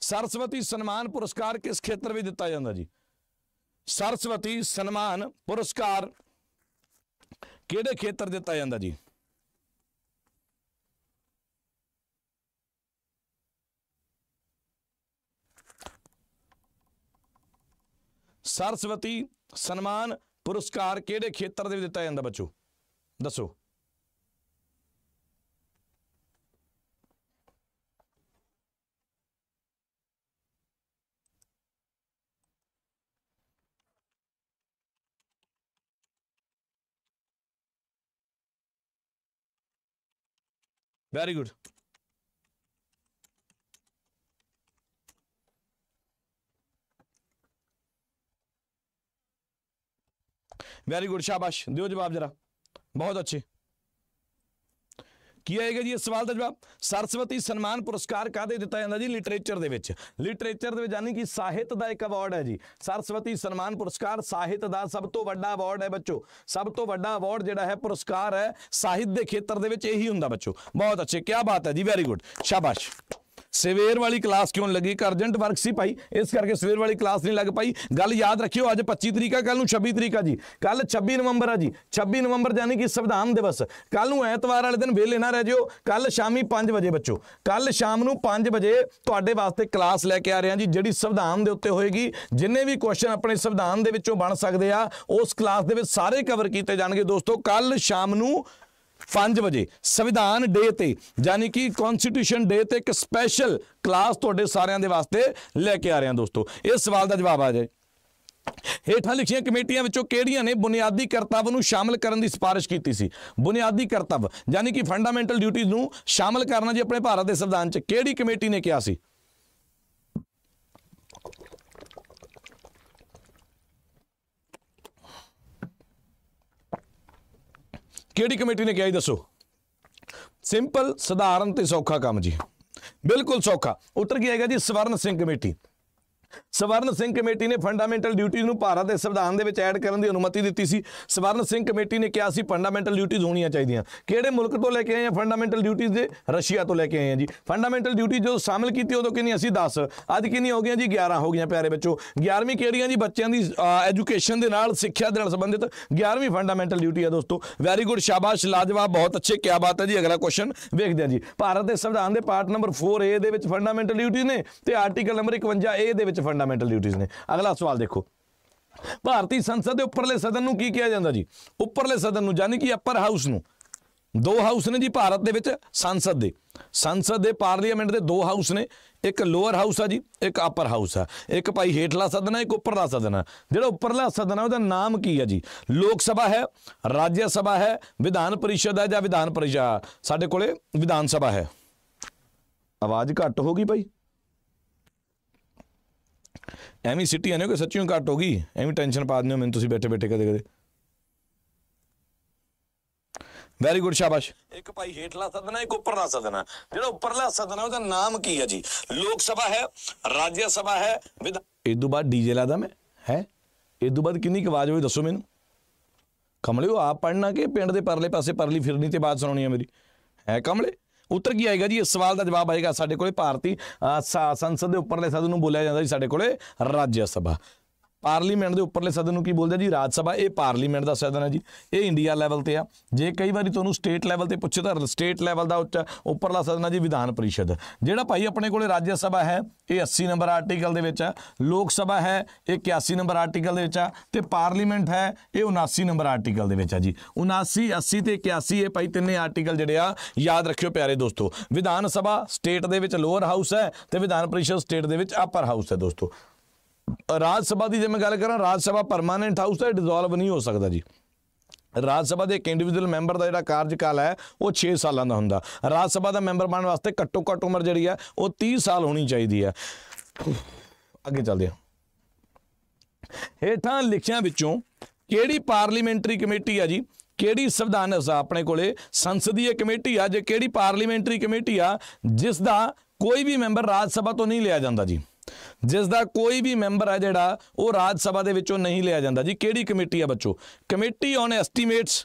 ਸਰਸਵਤੀ ਸਨਮਾਨ ਪੁਰਸਕਾਰ ਕਿਸ ਖੇਤਰ ਵਿੱਚ ਦਿੱਤਾ ਜਾਂਦਾ ਜੀ ਸਰਸਵਤੀ ਸਨਮਾਨ ਪੁਰਸਕਾਰ ਕਿਹੜੇ ਖੇਤਰ ਦਿੱਤਾ ਜਾਂਦਾ ਜੀ ਸਰਸਵਤੀ ਸਨਮਾਨ ਪੁਰਸਕਾਰ ਕਿਹੜੇ ਖੇਤਰ ਦੇ ਵਿੱਚ ਦਿੱਤਾ ਜਾਂਦਾ ਬੱਚੋ ਦੱਸੋ ਵੈਰੀ ਗੁੱਡ ਵੈਰੀ ਗੁੱਡ ਸ਼ਾਬਾਸ਼ ਦਿਓ ਜਵਾਬ ਜਰਾ ਬਹੁਤ ਅੱਛੇ ਕੀ ਆਏਗਾ ਜੀ ਇਸ ਸਵਾਲ ਦਾ ਜਵਾਬ ਸਰਸਵਤੀ ਸਨਮਾਨ ਪੁਰਸਕਾਰ ਕਾਦੇ ਦਿੱਤਾ ਜਾਂਦਾ ਜੀ ਲਿਟਰੇਚਰ ਦੇ ਵਿੱਚ ਲਿਟਰੇਚਰ ਦੇ ਵਿੱਚ ਯਾਨੀ ਕਿ ਸਾਹਿਤ ਦਾ ਇੱਕ ਅਵਾਰਡ ਹੈ ਜੀ ਸਰਸਵਤੀ ਸਨਮਾਨ ਪੁਰਸਕਾਰ ਸਾਹਿਤ ਦਾ ਸਭ ਤੋਂ ਵੱਡਾ ਅਵਾਰਡ ਹੈ ਬੱਚੋ ਸਭ ਤੋਂ ਵੱਡਾ ਅਵਾਰਡ ਜਿਹੜਾ ਹੈ ਪੁਰਸਕਾਰ ਹੈ ਸਾਹਿਤ ਦੇ ਖੇਤਰ ਦੇ ਵਿੱਚ ਇਹੀ ਹੁੰਦਾ ਬੱਚੋ ਬਹੁਤ ਅੱਛੇ ਕੀ ਬਾਤ ਹੈ ਜੀ ਵੈਰੀ ਗੁੱਡ ਸ਼ਾਬਾਸ਼ ਸਵੇਰ ਵਾਲੀ ਕਲਾਸ ਕਿਉਂ ਲੱਗੀ ਕਰਜੈਂਟ ਵਰਕ ਸੀ ਭਾਈ ਇਸ ਕਰਕੇ ਸਵੇਰ ਵਾਲੀ ਕਲਾਸ ਨਹੀਂ ਲੱਗ ਪਾਈ ਗੱਲ ਯਾਦ ਰੱਖਿਓ ਅੱਜ 25 ਤਰੀਕਾ ਕੱਲ ਨੂੰ 26 ਤਰੀਕਾ ਜੀ ਕੱਲ 26 ਨਵੰਬਰ ਆ ਜੀ 26 ਨਵੰਬਰ ਯਾਨੀ ਕਿ ਸੰਵਿਧਾਨ ਦਿਵਸ ਕੱਲ ਨੂੰ ਐਤਵਾਰ ਵਾਲੇ ਦਿਨ ਵਿਹਲੇ ਨਾ ਰਹਿ ਜਿਓ ਕੱਲ ਸ਼ਾਮੀ 5 ਵਜੇ ਬੱਚੋ ਕੱਲ ਸ਼ਾਮ ਨੂੰ 5 ਵਜੇ ਤੁਹਾਡੇ ਵਾਸਤੇ ਕਲਾਸ ਲੈ ਕੇ ਆ ਰਹੇ ਹਾਂ ਜੀ ਜਿਹੜੀ ਸੰਵਿਧਾਨ ਦੇ ਉੱਤੇ ਹੋਏਗੀ ਜਿੰਨੇ ਵੀ ਕੁਐਸਚਨ ਆਪਣੇ ਸੰਵਿਧਾਨ ਦੇ ਵਿੱਚੋਂ ਬਣ ਸਕਦੇ ਆ ਉਸ ਕਲਾਸ ਦੇ ਵਿੱਚ ਸਾਰੇ ਕਵਰ ਕੀਤੇ ਜਾਣਗੇ ਦੋਸਤੋ ਕੱਲ ਸ਼ਾਮ ਨੂੰ 5 ਵਜੇ ਸੰਵਿਧਾਨ ਡੇ ਤੇ ਯਾਨੀ ਕਿ ਕਨਸਟੀਟਿਊਸ਼ਨ ਡੇ ਤੇ ਇੱਕ ਸਪੈਸ਼ਲ ਕਲਾਸ ਤੁਹਾਡੇ ਸਾਰਿਆਂ ਦੇ ਵਾਸਤੇ ਲੈ ਕੇ ਆ ਰਹੇ ਹਾਂ ਦੋਸਤੋ ਇਸ ਸਵਾਲ ਦਾ ਜਵਾਬ ਆ ਜਾਏ ਹੇਠਾਂ ਲਿਖੀਆਂ ਕਮੇਟੀਆਂ ਵਿੱਚੋਂ ਕਿਹੜੀਆਂ ਨੇ ਬੁਨਿਆਦੀ ਕਰਤੱਵ ਨੂੰ ਸ਼ਾਮਲ ਕਰਨ ਦੀ ਸਿਫਾਰਿਸ਼ ਕੀਤੀ ਸੀ ਬੁਨਿਆਦੀ ਕਰਤੱਵ ਯਾਨੀ ਕਿ ਫੰਡਾਮੈਂਟਲ ਡਿਊਟੀਆਂ ਨੂੰ ਸ਼ਾਮਲ ਕਰਨਾ ਜੀ ਆਪਣੇ ਭਾਰਤ ਦੇ ਸੰਵਿਧਾਨ 'ਚ ਕਿਹੜੀ ਕਮੇਟੀ ਨੇ ਕਿਹਾ ਸੀ ਕਿਹੜੀ ਕਮੇਟੀ ਨੇ ਕਿਹਾ ਜੀ ਦੱਸੋ ਸਿੰਪਲ ਸਧਾਰਨ ਤੇ ਸੌਖਾ ਕੰਮ ਜੀ ਬਿਲਕੁਲ ਸੌਖਾ ਉੱਤਰ ਕੀ ਆਏਗਾ ਜੀ ਸਵਰਨ ਸਿੰਘ ਕਮੇਟੀ ਸਵਰਨ ਸਿੰਘ ਕਮੇਟੀ ਨੇ ਫੰਡਾਮੈਂਟਲ ਡਿਊਟੀਜ਼ ਨੂੰ ਭਾਰਤ ਦੇ ਸੰਵਿਧਾਨ ਦੇ ਵਿੱਚ ਐਡ ਕਰਨ ਦੀ ਅਨੁਮਤੀ ਦਿੱਤੀ ਸੀ ਸਵਰਨ ਸਿੰਘ ਕਮੇਟੀ ਨੇ ਕਿਹਾ ਸੀ ਫੰਡਾਮੈਂਟਲ ਡਿਊਟੀਜ਼ ਹੋਣੀਆਂ ਚਾਹੀਦੀਆਂ ਕਿਹੜੇ ਮੁਲਕ ਤੋਂ ਲੈ ਕੇ ਆਏ ਆ ਫੰਡਾਮੈਂਟਲ ਡਿਊਟੀਜ਼ ਦੇ ਰਸ਼ੀਆ ਤੋਂ ਲੈ ਕੇ ਆਏ ਆ ਜੀ ਫੰਡਾਮੈਂਟਲ ਡਿਊਟੀ ਜੋ ਸ਼ਾਮਿਲ ਕੀਤੀ ਉਦੋਂ ਕਿੰਨੀ ਅਸੀਂ 10 ਅੱਜ ਕਿੰਨੀ ਹੋ ਗਈਆਂ ਜੀ 11 ਹੋ ਗਈਆਂ ਪਿਆਰੇ ਬੱਚੋ 11ਵੀਂ ਕਿਹੜੀਆਂ ਜੀ ਬੱਚਿਆਂ ਦੀ ਐਜੂਕੇਸ਼ਨ ਦੇ ਨਾਲ ਸਿੱਖਿਆ ਦੇ ਨਾਲ ਸੰਬੰਧਿਤ 11ਵੀਂ ਫੰਡਾਮੈਂਟਲ ਡਿਊਟੀ ਆ ਦੋਸਤੋ ਵੈਰੀ ਗੁੱਡ ਸ਼ਾਬਾਸ਼ ਲਾਜਵਾਬ ਬਹੁਤ ਅੱਛੇ ਕੀ ਬਾਤ ਹੈ ਜੀ ਅਗਲਾ ਕੁਐਸਚਨ ਵੇਖਦੇ ਆ ਜੀ ਭਾਰਤ ਦੇ ਸੰਵਿਧਾਨ ਦੇ ਪਾਰਟ ਨੰਬਰ 4A ਦੇ ਵਿੱਚ ਫੰਡਾਮੈਂਟਲ ਡਿਊਟੀ ਨੇ ਤੇ ਆਰਟੀਕਲ ਨੰਬਰ 51A ਦੇ ਵਿੱਚ ਫੰਡਾਮੈਂਟਲ ਡਿਊਟੀਆਂ ਨੇ ਅਗਲਾ ਸਵਾਲ ਦੇਖੋ ਭਾਰਤੀ ਸੰਸਦ ਦੇ ਉੱਪਰਲੇ ਸਦਨ ਨੂੰ ਕੀ ਕਿਹਾ ਜਾਂਦਾ ਜੀ ਉੱਪਰਲੇ ਸਦਨ ਨੂੰ ਯਾਨੀ ਕਿ ਅਪਰ ਹਾਊਸ ਨੂੰ ਦੋ ਹਾਊਸ ਨੇ ਜੀ ਭਾਰਤ ਦੇ ਵਿੱਚ ਸੰਸਦ ਦੇ ਸੰਸਦ ਦੇ ਪਾਰਲੀਮੈਂਟ ਦੇ ਦੋ ਹਾਊਸ ਨੇ ਇੱਕ ਲੋਅਰ ਹਾਊਸ ਆ ਜੀ ਇੱਕ ਅਪਰ ਹਾਊਸ ਆ ਇੱਕ ਭਾਈ ਹੇਠਲਾ ਸਦਨ ਆ ਇੱਕ ਉੱਪਰਲਾ ਸਦਨ ਆ ਜਿਹੜਾ ਉੱਪਰਲਾ ਸਦਨ ਆ ਉਹਦਾ ਨਾਮ ਕੀ ਹੈ ਜੀ ਲੋਕ ਸਭਾ ਹੈ ਰਾਜ ਸਭਾ ਹੈ ਵਿਧਾਨ ਪਰਿਸ਼ਦ ਹੈ ਜਾਂ ਵਿਧਾਨ ਪਰਿਸ਼ਦ ਸਾਡੇ ਕੋਲੇ ਵਿਧਾਨ ਸਭਾ ਹੈ ਆਵਾਜ਼ ਘੱਟ ਹੋ ਗਈ ਭਾਈ ਐਵੇਂ ਸਿੱਟੀ ਆਨੇ ਕਿ ਸੱਚੀ ਘਟ ਹੋ ਗਈ ਐਵੇਂ ਟੈਨਸ਼ਨ ਪਾ ਦਿੰਦੇ ਹੋ ਮੈਨੂੰ ਤੁਸੀਂ ਬੈਠੇ ਬੈਠੇ ਕਦੇ ਕਦੇ ਵੈਰੀ ਗੁੱਡ ਸ਼ਾਬਾਸ਼ ਇੱਕ ਭਾਈ ਹੇਠਲਾ ਸਦਨਾ ਇੱਕ ਉੱਪਰਲਾ ਸਦਨਾ ਜਿਹੜਾ ਉੱਪਰਲਾ ਸਦਨਾ ਉਹਦਾ ਨਾਮ ਕੀ ਹੈ ਜੀ ਲੋਕ ਸਭਾ ਹੈ ਰਾਜ ਸਭਾ ਹੈ ਇਸ ਤੋਂ ਬਾਅਦ ਡੀਜੇ ਲਾਦਾ ਮੈਂ ਹੈ ਇਸ ਤੋਂ ਬਾਅਦ ਕਿੰਨੀ ਆਵਾਜ਼ ਹੋਈ ਦੱਸੋ ਮੈਨੂੰ ਉਹ ਆਪ ਪੜਨਾ ਕਿ ਪਿੰਡ ਦੇ ਪਰਲੇ ਪਾਸੇ ਪਰਲੀ ਫਿਰਨੀ ਤੇ ਬਾਤ ਸੁਣਾਉਣੀ ਹੈ ਮੇਰੀ ਹੈ ਕਮਲੇ ਉੱਤਰ ਕੀ ਆਏਗਾ ਜੀ ਇਸ ਸਵਾਲ ਦਾ ਜਵਾਬ ਆਏਗਾ ਸਾਡੇ ਕੋਲੇ ਭਾਰਤੀ ਸੰਸਦ ਦੇ ਉੱਪਰਲੇ ਸਦਨ ਨੂੰ ਬੋਲਿਆ ਜਾਂਦਾ ਜੀ ਸਾਡੇ ਕੋਲੇ ਰਾਜ ਸਭਾ ਪਾਰਲੀਮੈਂਟ ਦੇ ਉੱਪਰਲੇ ਸਦਨ ਨੂੰ ਕੀ ਬੋਲਦੇ ਜੀ ਰਾਜ ਸਭਾ ਇਹ ਪਾਰਲੀਮੈਂਟ ਦਾ ਸਦਨ ਹੈ ਜੀ ਇਹ ਇੰਡੀਆ ਲੈਵਲ ਤੇ ਆ ਜੇ ਕਈ ਵਾਰੀ ਤੁਹਾਨੂੰ ਸਟੇਟ ਲੈਵਲ ਤੇ ਪੁੱਛੇ ਤਾਂ ਸਟੇਟ ਲੈਵਲ ਦਾ ਉੱਪਰਲਾ ਸਦਨ ਹੈ ਜੀ ਵਿਧਾਨ ਪਰਿਸ਼ਦ ਜਿਹੜਾ ਭਾਈ ਆਪਣੇ ਕੋਲੇ ਰਾਜ ਸਭਾ ਹੈ ਇਹ 80 ਨੰਬਰ ਆਰਟੀਕਲ ਦੇ ਵਿੱਚ ਆ ਲੋਕ ਸਭਾ ਹੈ ਇਹ 81 ਨੰਬਰ ਆਰਟੀਕਲ ਦੇ ਵਿੱਚ ਆ ਤੇ ਪਾਰਲੀਮੈਂਟ ਹੈ ਇਹ 79 ਨੰਬਰ ਆਰਟੀਕਲ ਦੇ ਵਿੱਚ ਆ ਜੀ 79 80 ਤੇ 81 ਇਹ ਭਾਈ ਤਿੰਨੇ ਆਰਟੀਕਲ ਜਿਹੜੇ ਆ ਯਾਦ ਰੱਖਿਓ ਪਿਆਰੇ ਦੋਸਤੋ ਵਿਧਾਨ ਸਭਾ ਸਟੇਟ ਦੇ ਵਿੱਚ ਲੋਅਰ ਹਾਊਸ ਹੈ ਤੇ ਵਿਧਾਨ ਪਰਿਸ਼ਦ ਸਟੇਟ ਦੇ ਵਿੱਚ ਅਪਰ ਹਾਊਸ ਹੈ ਦੋਸਤੋ ਰਾਜ ਸਭਾ ਦੀ ਜੇ ਮੈਂ ਗੱਲ ਕਰਾਂ ਰਾਜ ਸਭਾ ਪਰਮਾਨੈਂਟ ਹਾਊਸ ਦਾ ਡਿਸੋਲਵ ਨਹੀਂ ਹੋ ਸਕਦਾ ਜੀ ਰਾਜ ਸਭਾ ਦੇ ਇੱਕ ਇੰਡੀਵਿਜੂਅਲ ਮੈਂਬਰ ਦਾ ਜਿਹੜਾ ਕਾਰਜਕਾਲ ਹੈ ਉਹ 6 ਸਾਲਾਂ ਦਾ ਹੁੰਦਾ ਰਾਜ ਸਭਾ ਦਾ ਮੈਂਬਰ ਬਣਨ ਵਾਸਤੇ ਘੱਟੋ ਘੱਟ ਉਮਰ ਜਿਹੜੀ ਹੈ ਉਹ 30 ਸਾਲ ਹੋਣੀ ਚਾਹੀਦੀ ਹੈ ਅੱਗੇ ਚੱਲਦੇ ਹਾਂ ਹੇਠਾਂ ਲਿਖਿਆਂ ਵਿੱਚੋਂ ਕਿਹੜੀ ਪਾਰਲੀਮੈਂਟਰੀ ਕਮੇਟੀ ਆ ਜੀ ਕਿਹੜੀ ਸੰਵਿਧਾਨ ਅਸਾ ਆਪਣੇ ਕੋਲੇ ਸੰਸਦੀਏ ਕਮੇਟੀ ਆ ਜੇ ਕਿਹੜੀ ਪਾਰਲੀਮੈਂਟਰੀ ਕਮੇਟੀ ਆ ਜਿਸ ਦਾ ਕੋਈ ਵੀ ਮੈਂਬਰ ਰਾਜ ਸਭਾ ਤੋਂ ਨਹੀਂ ਲਿਆ ਜਾਂਦਾ ਜੀ ਜਿਸ ਦਾ ਕੋਈ ਵੀ ਮੈਂਬਰ ਆ ਜਿਹੜਾ ਉਹ ਰਾਜ ਸਭਾ ਦੇ ਵਿੱਚੋਂ ਨਹੀਂ ਲਿਆ ਜਾਂਦਾ ਜੀ ਕਿਹੜੀ ਕਮੇਟੀ ਆ ਬੱਚੋ committee on estimates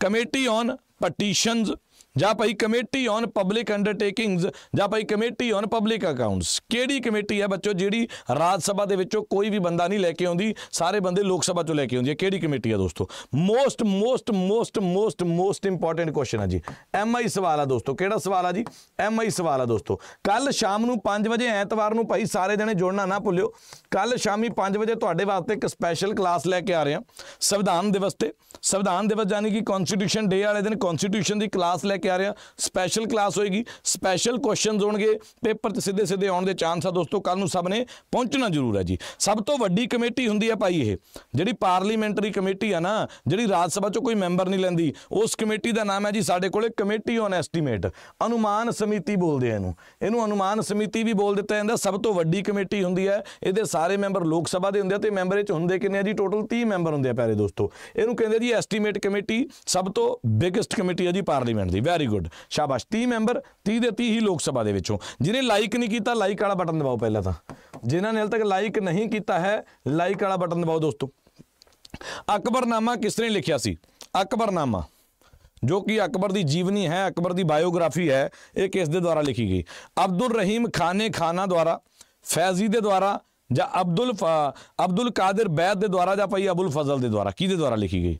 committee on petitions ਜਾਂ ਭਾਈ ਕਮੇਟੀ ਔਨ ਪਬਲਿਕ ਅੰਡਰਟੇਕਿੰਗਸ ਜਾਂ ਭਾਈ ਕਮੇਟੀ ਔਨ ਪਬਲਿਕ ਅਕਾਊਂਟਸ ਕਿਹੜੀ ਕਮੇਟੀ ਹੈ ਬੱਚੋ ਜਿਹੜੀ ਰਾਜ ਸਭਾ ਦੇ ਵਿੱਚੋਂ ਕੋਈ ਵੀ ਬੰਦਾ ਨਹੀਂ ਲੈ ਕੇ ਆਉਂਦੀ ਸਾਰੇ ਬੰਦੇ ਲੋਕ ਸਭਾ ਚੋਂ ਲੈ ਕੇ ਆਉਂਦੀ ਹੈ ਕਿਹੜੀ ਕਮੇਟੀ ਹੈ ਦੋਸਤੋ most most most most most important question ਹੈ ਜੀ ਐਮਆਈ ਸਵਾਲ ਆ ਦੋਸਤੋ ਕਿਹੜਾ ਸਵਾਲ ਆ ਜੀ ਐਮਆਈ ਸਵਾਲ ਆ ਦੋਸਤੋ ਕੱਲ ਸ਼ਾਮ ਨੂੰ 5 ਵਜੇ ਐਤਵਾਰ ਨੂੰ ਭਾਈ ਸਾਰੇ ਜਣੇ ਜੁੜਨਾ ਨਾ ਭੁੱਲਿਓ ਕੱਲ ਸ਼ਾਮੀ 5 ਵਜੇ ਤੁਹਾਡੇ ਵਾਸਤੇ ਇੱਕ ਸਪੈਸ਼ਲ ਕਲਾਸ ਲੈ ਕੇ ਆ ਰਹੇ ਹਾਂ ਸੰਵਿਧਾਨ ਦਿਵਸ ਤੇ ਸੰਵਿਧਾਨ ਦਿਵਸ ਯਾਨੀ ਕਿ ਕਨਸਟੀਟਿਊਸ਼ਨ ਡੇ ਵਾਲੇ ਦਿਨ ਕਨਸਟੀਟਿਊਸ਼ਨ ਦੀ ਕਲਾਸ ਲੈ ਕੇ ਆ ਰਿਹਾ ਸਪੈਸ਼ਲ ਕਲਾਸ ਹੋਏਗੀ ਸਪੈਸ਼ਲ ਕੁਐਸਚਨਸ ਹੋਣਗੇ ਪੇਪਰ ਤੇ ਸਿੱਧੇ ਸਿੱਧੇ ਆਉਣ ਦੇ ਚਾਂਸ ਆ ਦੋਸਤੋ ਕੱਲ ਨੂੰ ਸਭ ਨੇ ਪਹੁੰਚਣਾ ਜ਼ਰੂਰ ਹੈ ਜੀ ਸਭ ਤੋਂ ਵੱਡੀ ਕਮੇਟੀ ਹੁੰਦੀ ਹੈ ਭਾਈ ਇਹ ਜਿਹੜੀ ਪਾਰਲੀਮੈਂਟਰੀ ਕਮੇਟੀ ਆ ਨਾ ਜਿਹੜੀ ਰਾਜ ਸਭਾ ਚੋਂ ਕੋਈ ਮੈਂਬਰ ਨਹੀਂ ਲੈਂਦੀ ਉਸ ਕਮੇਟੀ ਦਾ ਨਾਮ ਹੈ ਜੀ ਸਾਡੇ ਕੋਲੇ ਕਮੇਟੀ ਔਨ ਐਸਟੀਮੇਟ ਅਨੁਮਾਨ ਸਮਿਤੀ ਬੋਲਦੇ ਆ ਇਹਨੂੰ ਇਹਨੂੰ ਅਨੁਮਾਨ ਸਮਿਤੀ ਵੀ ਬੋਲ ਦਿੱਤਾ ਜਾਂਦਾ ਸਭ ਤੋਂ ਵੱਡੀ ਕਮੇਟੀ ਹੁੰਦੀ ਹੈ ਇਹਦੇ ਸਾਰੇ ਮੈਂਬਰ ਲੋਕ ਸਭਾ ਦੇ ਹੁੰਦੇ ਆ ਤੇ ਮੈਂਬਰ ਇਹ ਚ ਹੁੰਦੇ ਕਿੰਨੇ ਆ ਜੀ ਟੋਟਲ 30 ਮੈਂਬਰ ਹੁੰਦੇ ਆ ਪਿਆਰੇ ਦੋਸਤੋ ਇਹਨੂੰ ਕਹਿੰਦੇ ਜੀ ਐਸਟੀਮੇਟ ਕਮੇਟੀ ਸਭ ਤੋਂ ਬਿਗੇਸਟ ਕਮੇਟੀ ਹੈ ਜੀ ਪਾਰਲੀਮੈਂਟ ਦੀ ਵੈਰੀ ਗੁੱਡ ਸ਼ਾਬਾਸ਼ 30 ਮੈਂਬਰ 30 ਦੇ 30 ਹੀ ਲੋਕ ਸਭਾ ਦੇ ਵਿੱਚੋਂ ਜਿਹਨੇ ਲਾਈਕ ਨਹੀਂ ਕੀਤਾ ਲਾਈਕ ਵਾਲਾ ਬਟਨ ਦਬਾਓ ਪਹਿਲਾਂ ਤਾਂ ਜਿਨ੍ਹਾਂ ਨੇ ਹਾਲੇ ਤੱਕ ਲਾਈਕ ਨਹੀਂ ਕੀਤਾ ਹੈ ਲਾਈਕ ਵਾਲਾ ਬਟਨ ਦਬਾਓ ਦੋਸਤੋ ਅਕਬਰਨਾਮਾ ਕਿਸ ਨੇ ਲਿਖਿਆ ਸੀ ਅਕਬਰਨਾਮਾ जो कि अकबर की जीवनी है अकबर की बायोग्राफी है ये किस के द्वारा लिखी गई अब्दुल रहीम खाने खाना द्वारा फैजी के द्वारा या अब्दुल अब्दुल कादिर बैद के द्वारा या भाई अबुल फजल के द्वारा कि द्वारा लिखी गई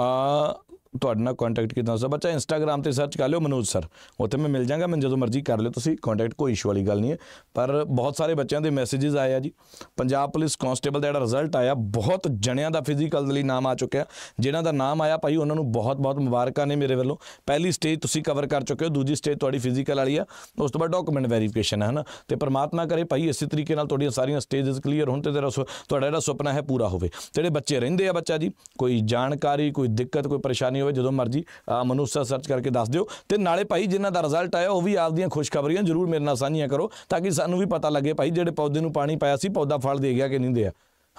啊。ਤੁਹਾਡੇ ਨਾਲ ਕੰਟੈਕਟ ਕਿਦਾਂ ਹੋ ਬੱਚਾ ਇੰਸਟਾਗ੍ਰam ਤੇ ਸਰਚ ਕਰ ਲਿਓ ਮਨੋਜ ਸਰ ਉੱਥੇ ਮੈਂ ਮਿਲ ਜਾਗਾ ਮੈਂ ਜਦੋਂ ਮਰਜ਼ੀ ਕਰ ਲਿਓ ਤੁਸੀਂ ਕੰਟੈਕਟ ਕੋਈ ਇਸ਼ੂ ਵਾਲੀ ਗੱਲ ਨਹੀਂ ਹੈ ਪਰ ਬਹੁਤ ਸਾਰੇ ਬੱਚਿਆਂ ਦੇ ਮੈਸੇजेस ਆਏ ਆ ਜੀ ਪੰਜਾਬ ਪੁਲਿਸ ਕਨਸਟੇਬਲ ਦਾ ਜਿਹੜਾ ਰਿਜ਼ਲਟ ਆਇਆ ਬਹੁਤ ਜਣਿਆਂ ਦਾ ਫਿਜ਼ੀਕਲ ਦੇ ਲਈ ਨਾਮ ਆ ਚੁੱਕਿਆ ਜਿਨ੍ਹਾਂ ਦਾ ਨਾਮ ਆਇਆ ਭਾਈ ਉਹਨਾਂ ਨੂੰ ਬਹੁਤ-ਬਹੁਤ ਮੁਬਾਰਕਾਂ ਨੇ ਮੇਰੇ ਵੱਲੋਂ ਪਹਿਲੀ ਸਟੇਜ ਤੁਸੀਂ ਕਵਰ ਕਰ ਚੁੱਕੇ ਹੋ ਦੂਜੀ ਸਟੇਜ ਤੁਹਾਡੀ ਫਿਜ਼ੀਕਲ ਵਾਲੀ ਆ ਉਸ ਤੋਂ ਬਾਅਦ ਡਾਕੂਮੈਂਟ ਵੈਰੀਫਿਕੇਸ਼ਨ ਹੈ ਹਨਾ ਤੇ ਪਰਮਾਤਮਾ ਕਰੇ ਭਾਈ ਇਸੇ ਤਰੀਕੇ ਨਾਲ ਤੁਹਾਡੀਆਂ ਸਾਰੀਆਂ ਸਟੇजेस ਕਲੀਅਰ ਹੋਣ ਤੇ ਤੇਰਾ ਤੁਹਾਡਾ ਜਿਹੜਾ ਸੁਪਨਾ ਹੈ ਪੂਰਾ ਹੋਵੇ ਜਿਹੜੇ ਬੱਚੇ ਰਹਿੰਦੇ ਆ ਬੱਚਾ ਜੀ ਕੋਈ ਜਾਣਕਾਰੀ ਕੋਈ ਦਿੱਕਤ ਕੋਈ ਪਰੇਸ਼ਾਨੀ ਕਰਨੀ ਹੋਵੇ ਜਦੋਂ ਮਰਜ਼ੀ ਮਨੂਸਾ ਸਰਚ ਕਰਕੇ ਦੱਸ ਦਿਓ ਤੇ ਨਾਲੇ ਭਾਈ ਜਿਨ੍ਹਾਂ ਦਾ ਰਿਜ਼ਲਟ ਆਇਆ ਉਹ ਵੀ ਆਪਦੀਆਂ ਖੁਸ਼ਖਬਰੀਆਂ ਜ਼ਰੂਰ ਮੇਰੇ ਨਾਲ ਸਾਂਝੀਆਂ ਕਰੋ ਤਾਂ ਕਿ ਸਾਨੂੰ ਵੀ ਪਤਾ ਲੱਗੇ ਭਾਈ ਜਿਹੜੇ ਪੌਦੇ ਨੂੰ ਪਾਣੀ ਪਾਇਆ ਸੀ ਪੌਦਾ ਫਲ ਦੇ ਗਿਆ ਕਿ ਨਹੀਂ ਦੇਆ